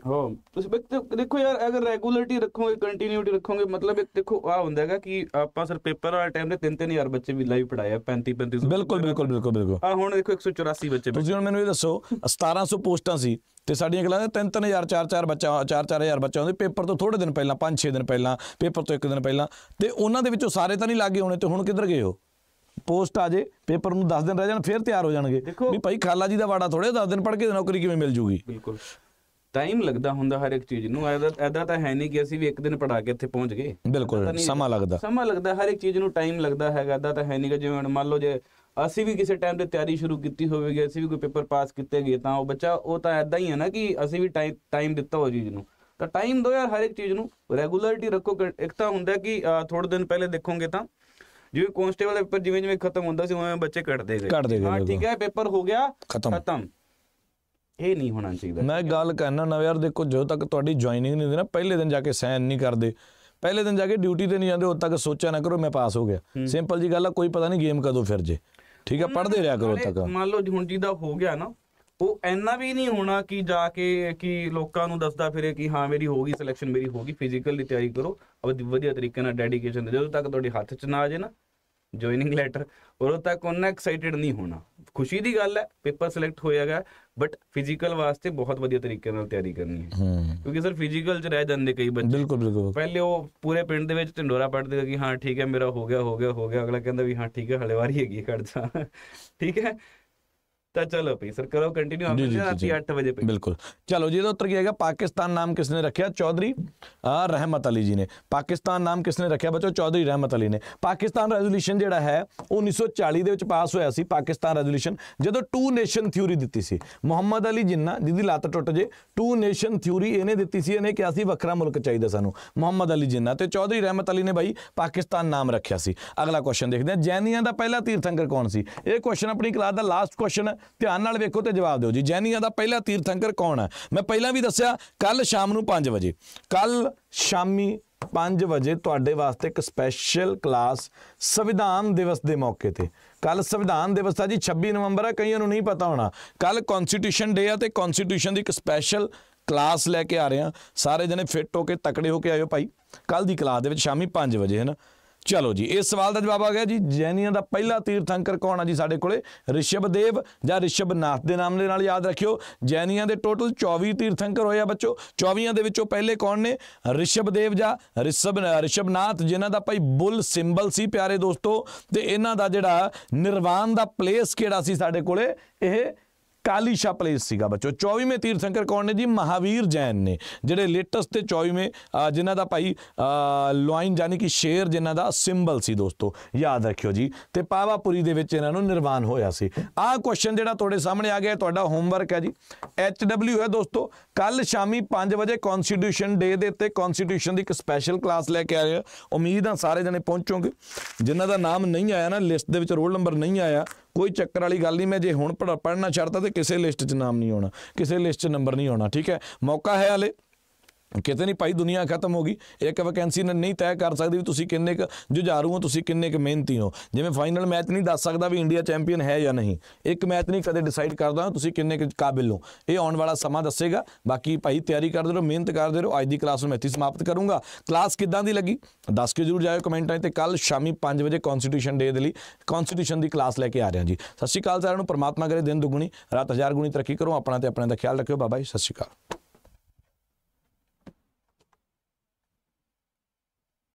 ਹਾਂ ਤੁਸੀਂ ਦੇਖੋ ਯਾਰ ਅਗਰ ਰੈਗੂਲਰਟੀ ਰੱਖੋਗੇ ਕੰਟੀਨਿਊਟੀ ਰੱਖੋਗੇ ਮਤਲਬ ਇੱਕ ਦੇਖੋ ਆ ਹੁੰਦਾ ਹੈਗਾ ਕਿ ਆਪਾਂ ਸਰ ਪੇਪਰ ਵਾਲੇ ਟਾਈਮ ਤੇ 3-3000 ਬੱਚੇ ਵੀ ਲਾਈਵ ਪੜਾਇਆ 35 35 ਬਿਲਕੁਲ ਬਿਲਕੁਲ ਬਿਲਕੁਲ ਬਿਲਕੁਲ ਆ ਹੁਣ ਦੇਖੋ 184 ਬੱਚੇ ਤੁਸੀਂ ਹੁਣ ਮੈਨੂੰ ਇਹ ਦੱਸੋ 1700 ਪੋਸਟਾਂ ਸੀ ਤੇ ਸਾਡੀਆਂ ਕਲਾਸਾਂ ਤਿੰਨ ਯਾਰ ਚਾਰ ਚਾਰ ਬੱਚਾ 4-4000 ਬੱਚਾ ਹੁੰਦੇ ਪੇਪਰ ਤੋਂ ਥੋੜੇ ਦਿਨ ਪਹਿਲਾਂ ਪੰਜ 6 ਦਿਨ ਪਹਿਲਾਂ ਪੇਪਰ ਤੋਂ ਇੱਕ ਦਿਨ ਪਹਿਲਾਂ ਤੇ ਉਹਨਾਂ ਦੇ ਵਿੱਚੋਂ ਸਾਰੇ ਤਾਂ ਨਹੀਂ ਲੱਗੇ ਹੋਣੇ ਤੇ ਹੁਣ ਕਿੱਧਰ ਗਏ ਹੋ ਪੋਸਟ ਆ ਜੇ ਪੇਪਰ ਨੂੰ 10 ਦਿਨ ਰਹਿ ਜਾਣ ਫਿਰ ਤਿਆਰ ਹੋ ਜਾਣਗੇ ਵੀ ਭਾਈ ਖਾਲਾ ਜੀ ਦਾ ਵਾੜਾ ਥੋੜੇ 10 ਦਿਨ ਪੜ ਕੇ ਨੌਕਰੀ ਕਿਵੇਂ ਮਿਲ ਜੂਗੀ ਬਿਲਕੁਲ ਟਾਈਮ ਲੱਗਦਾ ਹੁੰਦਾ ਹਰ ਇੱਕ ਚੀਜ਼ ਨੂੰ ਐਦਾ ਐਦਾ ਤਾਂ ਹੈ ਨਹੀਂ ਕਿ ਅਸੀਂ ਵੀ ਇੱਕ ਦਿਨ ਪੜਾ ਕੇ ਇੱਥੇ ਪਹੁੰਚ ਗਏ ਬਿਲਕੁਲ ਸਮਾਂ ਲੱਗਦਾ ਸਮਾਂ ਲੱਗਦਾ ਹਰ ਇੱਕ ਚੀਜ਼ ਨੂੰ ਟਾਈਮ ਲੱਗਦਾ ਹੈਗਾ ਐਦਾ ਤਾਂ ਹੈ ਨਹੀਂ ਕਿ ਜਿਵੇਂ ਮੰਨ ਲਓ ਜੇ ਅਸੀਂ ਵੀ ਕਿਸੇ ਟਾਈਮ ਤੇ ਤਿਆਰੀ ਸ਼ੁਰੂ ਕੀਤੀ ਹੋਵੇਗੀ ਅਸੀਂ ਵੀ ਕੋਈ ਪੇਪਰ ਪਾਸ ਕੀਤੇ ਗਏ ਤਾਂ ਉਹ ਬੱਚਾ ਉਹ ਤਾਂ ਐਦਾ ਹੀ ਹੈ ਨਾ ਕਿ ਅਸੀਂ ਵੀ ਟਾਈਮ ਟਾਈਮ ਦਿੱਤਾ ਹੋ ਚੀਜ਼ ਨੂੰ ਤਾਂ ਟਾਈਮ ਦਿਓ ਯਾਰ ਹਰ ਇੱਕ ਚੀਜ਼ ਨੂੰ ਰੈਗੂਲਰਿਟੀ ਰੱਖੋ ਇੱਕ ਤਾਂ ਹੁੰਦਾ ਕਿ ਥੋੜੇ ਦਿਨ ਪਹਿਲੇ ਦੇਖੋਗੇ ਤਾਂ ਜਿਵੇਂ ਕਨਸਟੇਬਲ ਪੇਪਰ ਜਿਵੇਂ ਜਿਵੇਂ ਖਤਮ ਹੁੰਦਾ ਸੀ ਉਵੇਂ ਬੱਚੇ ਕੱਟਦੇ ਗਏ ਹਾਂ ਠੀਕ ਹੈ ਪੇਪਰ ਹੋ ਗਿਆ ਖਤਮ ਇਹ ਨਹੀਂ ਹੋਣਾ ਚਾਹੀਦਾ ਮੈਂ ਗੱਲ ਕਰਨਾ ਨਾ ਯਾਰ ਦੇਖੋ ਜਦੋਂ ਤੱਕ ਤੁਹਾਡੀ ਜੁਆਇਨਿੰਗ ਨਹੀਂ ਹੁੰਦੀ ਨਾ ਪਹਿਲੇ ਦਿਨ ਜਾ ਕੇ ਸਾਈਨ ਨਹੀਂ ਕਰਦੇ ਪਹਿਲੇ ਦਿਨ ਜਾ ਕੇ ਡਿਊਟੀ ਤੇ ਨਹੀਂ ਜਾਂਦੇ ਉਦੋਂ ਤੱਕ ਸੋਚਿਆ ਨਾ ਕਰੋ ਮੈਂ ਪਾਸ ਹੋ ਗਿਆ ਸਿੰਪਲ ਜੀ ਗੱਲ ਆ ਕੋਈ ਪਤਾ ਨਹੀਂ ਗੇਮ ਕਦੋਂ ਫਿਰ ਜੇ ਠੀਕ ਆ ਪੜਦੇ ਰਿਹਾ ਕਰੋ ਤੱਕ ਮੰਨ ਲਓ ਹੁਣ ਜਿਹਦਾ ਹੋ ਗਿਆ ਨਾ ਉਹ ਐਨਾ ਵੀ ਨਹੀਂ ਹੋਣਾ ਕਿ ਜਾ ਕੇ ਕਿ ਲੋਕਾਂ ਨੂੰ ਦੱਸਦਾ ਫਿਰੇ ਕਿ ਹਾਂ ਮੇਰੀ ਹੋ ਗਈ ਸਿਲੈਕਸ਼ਨ ਮੇਰੀ ਹੋ ਗਈ ਫਿਜ਼ੀਕਲ ਦੀ ਤਿਆਰੀ ਕਰੋ ਅਬ ਵਧੀਆ ਤਰੀਕੇ ਨਾਲ ਡੈਡੀਕੇਸ਼ਨ ਜਦੋਂ ਤੱਕ ਤੁਹਾਡੇ ਹੱਥ 'ਚ ਨਾ ਆ ਜੇ ਨਾ ਜੁਆਇਨਿੰਗ ਲੈਟਰ ਉਦੋਂ ਤੱਕ ਉਹਨਾਂ ਐਕਸਾਈਟਿਡ ਨਹੀਂ ਹੋਣਾ ਖੁਸ਼ੀ ਦੀ ਗੱਲ ਹੈ ਪੇਪਰ ਸਿਲੈਕਟ ਹੋਇਆਗਾ ਬਟ ਫਿਜ਼ੀਕਲ ਵਾਸਤੇ ਬਹੁਤ ਵਧੀਆ ਤਰੀਕੇ ਨਾਲ ਤਿਆਰੀ ਕਰਨੀ ਹੈ ਕਿਉਂਕਿ ਸਰ ਫਿਜ਼ੀਕਲ ਚ ਰਹਿ ਜਾਂਦੇ ਕਈ ਬੱਚੇ ਬਿਲਕੁਲ ਬਿਲਕੁਲ ਪਹਿਲੇ ਉਹ ਪੂਰੇ ਪਿੰਡ ਦੇ ਵਿੱਚ ਢੰਡੋਰਾ ਪੜਦੇ ਕਿ ਹਾਂ ਠੀਕ ਹੈ ਮੇਰਾ ਹੋ ਗਿਆ ਹੋ ਗਿਆ ਹੋ ਗਿਆ ਅਗਲਾ ਕਹਿੰਦਾ ਵੀ ਹਾਂ ਠੀਕ ਹੈ ਹਲੇ ਵਾਰੀ ਹੈਗੀ ਖੜ ਜਾ ਠੀਕ ਹੈ ਤਾਂ ਭਈ ਸਰ ਕਰੋ ਕੰਟੀਨਿਊ कंटिन्यू ਜੀ ਰਾਤੀ 8 ਚਲੋ ਜੀ ਇਹਦਾ ਉੱਤਰ ਕੀ ਹੈਗਾ ਪਾਕਿਸਤਾਨ ਨਾਮ ਕਿਸ ਨੇ ਰੱਖਿਆ ਚੌਧਰੀ ਆ ਰਹਿਮਤ ਅਲੀ ਜੀ ਨੇ ਪਾਕਿਸਤਾਨ ਨਾਮ ਕਿਸ ਨੇ ਰੱਖਿਆ ਬੱਚੋ ਚੌਧਰੀ ਰਹਿਮਤ ਅਲੀ ਨੇ ਪਾਕਿਸਤਾਨ ਰੈਜ਼ੋਲੂਸ਼ਨ ਜਿਹੜਾ ਹੈ 1940 ਦੇ ਵਿੱਚ ਪਾਸ ਹੋਇਆ ਸੀ ਪਾਕਿਸਤਾਨ ਰੈਜ਼ੋਲੂਸ਼ਨ ਜਦੋਂ ਟੂ ਨੇਸ਼ਨ ਥਿਊਰੀ ਦਿੱਤੀ ਸੀ ਮੁਹੰਮਦ ਅਲੀ ਜਿੰਨਾ ਜਿਹਦੀ ਲੱਤ ਟੁੱਟ ਜੇ ਟੂ ਨੇਸ਼ਨ ਥਿਊਰੀ ਇਹਨੇ ਦਿੱਤੀ ਸੀ ਇਹਨੇ ਕਿਹਾ ਸੀ ਵੱਖਰਾ ਮੁਲਕ ਚਾਹੀਦਾ ਸਾਨੂੰ ਮੁਹੰਮਦ ਅਲੀ ਜਿੰਨਾ ਤੇ ਚੌਧਰੀ ਰਹਿਮਤ ਅਲੀ ਨੇ ਬਾਈ ਪਾਕਿਸਤਾਨ ਨਾਮ ਰੱਖਿਆ ਸੀ ਅਗਲਾ ਕੁਐਸਚਨ ਦੇਖਦੇ ਹਾਂ ਜੈਨੀਆਂ ਦਾ ਪਹਿਲਾ ਤੀਰਥੰਕਰ ਕੌਣ ਸੀ ਇਹ ਕੁਐਸਚਨ ਆਪਣੀ ਕਲਾਸ ਦਾ ਲਾਸਟ ਕੁਐਸਚਨ ਹੈ ਧਿਆਨ ਨਾਲ ਵੇਖੋ ਤੇ ਜਵਾਬ ਦਿਓ ਜੀ ਜੈਨੀਆਂ ਦਾ ਪਹਿਲਾ ਤੀਰਥੰਕਰ ਕੌਣ ਹੈ ਮੈਂ ਪਹਿਲਾਂ ਵੀ ਦੱਸਿਆ ਕੱਲ ਸ਼ਾਮ ਨੂੰ 5 ਵਜੇ ਕੱਲ ਸ਼ਾਮੀ 5 ਵਜੇ ਤੁਹਾਡੇ ਵਾਸਤੇ ਇੱਕ ਸਪੈਸ਼ਲ ਕਲਾਸ ਸੰਵਿਧਾਨ ਦਿਵਸ ਦੇ ਮੌਕੇ ਤੇ ਕੱਲ ਸੰਵਿਧਾਨ ਦਿਵਸ ਆ ਜੀ 26 ਨਵੰਬਰ ਆ ਕਈਆਂ ਨੂੰ ਨਹੀਂ ਪਤਾ ਹੋਣਾ ਕੱਲ ਕਨਸਟੀਟਿਊਸ਼ਨ ਡੇ ਆ ਤੇ ਕਨਸਟੀਟਿਊਸ਼ਨ ਦੀ ਇੱਕ ਸਪੈਸ਼ਲ ਕਲਾਸ ਲੈ ਕੇ ਆ ਰਹੇ ਆ ਸਾਰੇ ਜਣੇ ਫਿੱਟ ਹੋ ਕੇ ਤਕੜੇ ਹੋ ਕੇ ਆਇਓ ਭਾਈ ਕੱਲ ਦੀ ਕਲਾਸ ਦੇ ਵਿੱਚ ਸ਼ਾਮੀ 5 ਵਜੇ ਹੈ ਨਾ ਚਲੋ ਜੀ ਇਸ ਸਵਾਲ ਦਾ ਜਵਾਬ ਆ ਗਿਆ ਜੀ ਜੈਨੀਆਂ ਦਾ ਪਹਿਲਾ ਤੀਰਥੰਕਰ ਕੌਣ ਆ ਜੀ ਸਾਡੇ ਕੋਲੇ ਰਿਸ਼ਭਦੇਵ ਜਾਂ ਰਿਸ਼ਭਨਾਥ ਦੇ ਨਾਮ ਦੇ ਨਾਲ ਯਾਦ ਰੱਖਿਓ ਜੈਨੀਆਂ ਦੇ ਟੋਟਲ 24 ਤੀਰਥੰਕਰ ਹੋਏ ਆ ਬੱਚੋ 24ਾਂ ਦੇ ਵਿੱਚੋਂ ਪਹਿਲੇ ਕੌਣ ਨੇ ਰਿਸ਼ਭਦੇਵ ਜਾਂ ਰਿਸ਼ਭ ਰਿਸ਼ਭਨਾਥ ਜਿਨ੍ਹਾਂ ਦਾ ਭਾਈ ਬੁੱਲ ਸਿੰਬਲ ਸੀ ਪਿਆਰੇ ਦੋਸਤੋ ਤੇ ਇਹਨਾਂ ਦਾ ਜਿਹੜਾ ਨਿਰਵਾਣ ਦਾ ਪਲੇਸ ਕਿਹੜਾ ਸੀ ਸਾਡੇ ਕੋਲੇ ਇਹ ਕਾਲੀਸ਼ਾ ਪਲੇਸ ਸੀਗਾ ਬੱਚੋ 24ਵੇਂ ਤੀਰਥ ਸੰਕਰ ਕੌਣ ਨੇ ਜੀ ਮਹਾਵੀਰ ਜੈਨ ਨੇ ਜਿਹੜੇ ਲੇਟੈਸਟ ਤੇ 24ਵੇਂ ਜਿਨ੍ਹਾਂ ਦਾ ਭਾਈ ਲੋਇਨ ਜਾਨੀ ਕਿ ਸ਼ੇਰ ਜਿਨ੍ਹਾਂ ਦਾ ਸਿੰਬਲ ਸੀ ਦੋਸਤੋ ਯਾਦ ਰੱਖਿਓ ਜੀ ਤੇ ਪਾਵਾਪੁਰੀ ਦੇ ਵਿੱਚ ਇਹਨਾਂ ਨੂੰ ਨਿਰਵਾਨ ਹੋਇਆ ਸੀ ਆਹ ਕੁਐਸਚਨ ਜਿਹੜਾ ਤੁਹਾਡੇ ਸਾਹਮਣੇ ਆ ਗਿਆ ਤੁਹਾਡਾ ਹੋਮਵਰਕ ਹੈ ਜੀ ਐਚ ਡਬਲਯੂ ਹੈ ਦੋਸਤੋ ਕੱਲ ਸ਼ਾਮੀ 5 ਵਜੇ ਕਨਸਟੀਟਿਊਸ਼ਨ ਡੇ ਦੇ ਉੱਤੇ ਕਨਸਟੀਟਿਊਸ਼ਨ ਦੀ ਇੱਕ ਸਪੈਸ਼ਲ ਕਲਾਸ ਲੈ ਕੇ ਆ ਰਹੇ ਹਾਂ ਉਮੀਦ ਆ ਸਾਰੇ ਜਣੇ ਪਹੁੰਚੋਗੇ ਜਿਨ੍ਹਾਂ ਦਾ ਨਾਮ ਨਹੀਂ ਆਇਆ ਨਾ ਲਿਸਟ ਦੇ ਵਿੱਚ ਰੋਲ ਨੰਬਰ ਨਹੀਂ ਆਇਆ ਕੋਈ ਚੱਕਰ ਵਾਲੀ ਗੱਲ ਨਹੀਂ ਮੈਂ ਜੇ ਹੁਣ ਪੜ੍ਹਨਾ ਛੱਡਤਾ ਤੇ ਕਿਸੇ ਲਿਸਟ 'ਚ ਨਾਮ ਨਹੀਂ ਆਉਣਾ ਕਿਸੇ ਲਿਸਟ 'ਚ ਨੰਬਰ ਨਹੀਂ ਆਉਣਾ ਠੀਕ ਹੈ ਮੌਕਾ ਹੈ ਹਲੇ ਕਿਤੇ ਨਹੀਂ ਭਾਈ ਦੁਨੀਆ ਖਤਮ ਹੋ ਗਈ ਇੱਕ ਵੈਕੈਂਸੀ ਨੇ ਨਹੀਂ ਤੈਅ ਕਰ ਸਕਦੀ ਵੀ ਤੁਸੀਂ ਕਿੰਨੇ ਕ ਜੁਝਾਰੂ ਹੋ ਤੁਸੀਂ ਕਿੰਨੇ ਕ ਮਿਹਨਤੀ ਹੋ ਜਿਵੇਂ ਫਾਈਨਲ ਮੈਚ ਨਹੀਂ ਦੱਸ ਸਕਦਾ ਵੀ ਇੰਡੀਆ ਚੈਂਪੀਅਨ ਹੈ ਜਾਂ ਨਹੀਂ ਇੱਕ ਮੈਚ ਨਹੀਂ ਕਦੇ ਡਿਸਾਈਡ ਕਰਦਾ ਤੁਸੀਂ ਕਿੰਨੇ ਕ ਕਾਬਿਲ ਹੋ ਇਹ ਆਉਣ ਵਾਲਾ ਸਮਾਂ ਦੱਸੇਗਾ ਬਾਕੀ ਭਾਈ ਤਿਆਰੀ ਕਰਦੇ ਰਹੋ ਮਿਹਨਤ ਕਰਦੇ ਰਹੋ ਅੱਜ ਦੀ ਕਲਾਸ ਨੂੰ ਮੈਂ ਇੱਥੇ ਸਮਾਪਤ ਕਰੂੰਗਾ ਕਲਾਸ ਕਿੱਦਾਂ ਦੀ ਲੱਗੀ ਦੱਸ ਕੇ ਜਰੂਰ ਜਾਇਓ ਕਮੈਂਟਾਂ ਤੇ ਕੱਲ ਸ਼ਾਮੀ 5 ਵਜੇ ਕਨਸਟੀਟਿਊਸ਼ਨ ਡੇ ਦੇ ਲਈ ਕਨਸਟੀਟਿਊਸ਼ਨ ਦੀ ਕਲਾਸ ਲੈ ਕੇ ਆ ਰਿਹਾ ਜੀ ਸਤਿ ਸ਼੍ਰੀ ਅਕਾਲ ਸਾਰਿਆਂ ਨੂੰ ਪਰਮਾਤਮਾ ਕਰੇ ਦਿਨ ਦੁਗਣੀ ਰਾਤ ਹਜ਼ਾਰ ਗੁਣੀ ਤਰੱਕੀ ਕਰੋ ਆਪਣਾ ਤੇ ਆਪਣੇ ਦਾ ਖਿਆਲ ਰੱਖਿਓ ਬਾਬਾ ਜੀ ਸਤਿ ਸ਼੍ਰੀ ਅਕਾਲ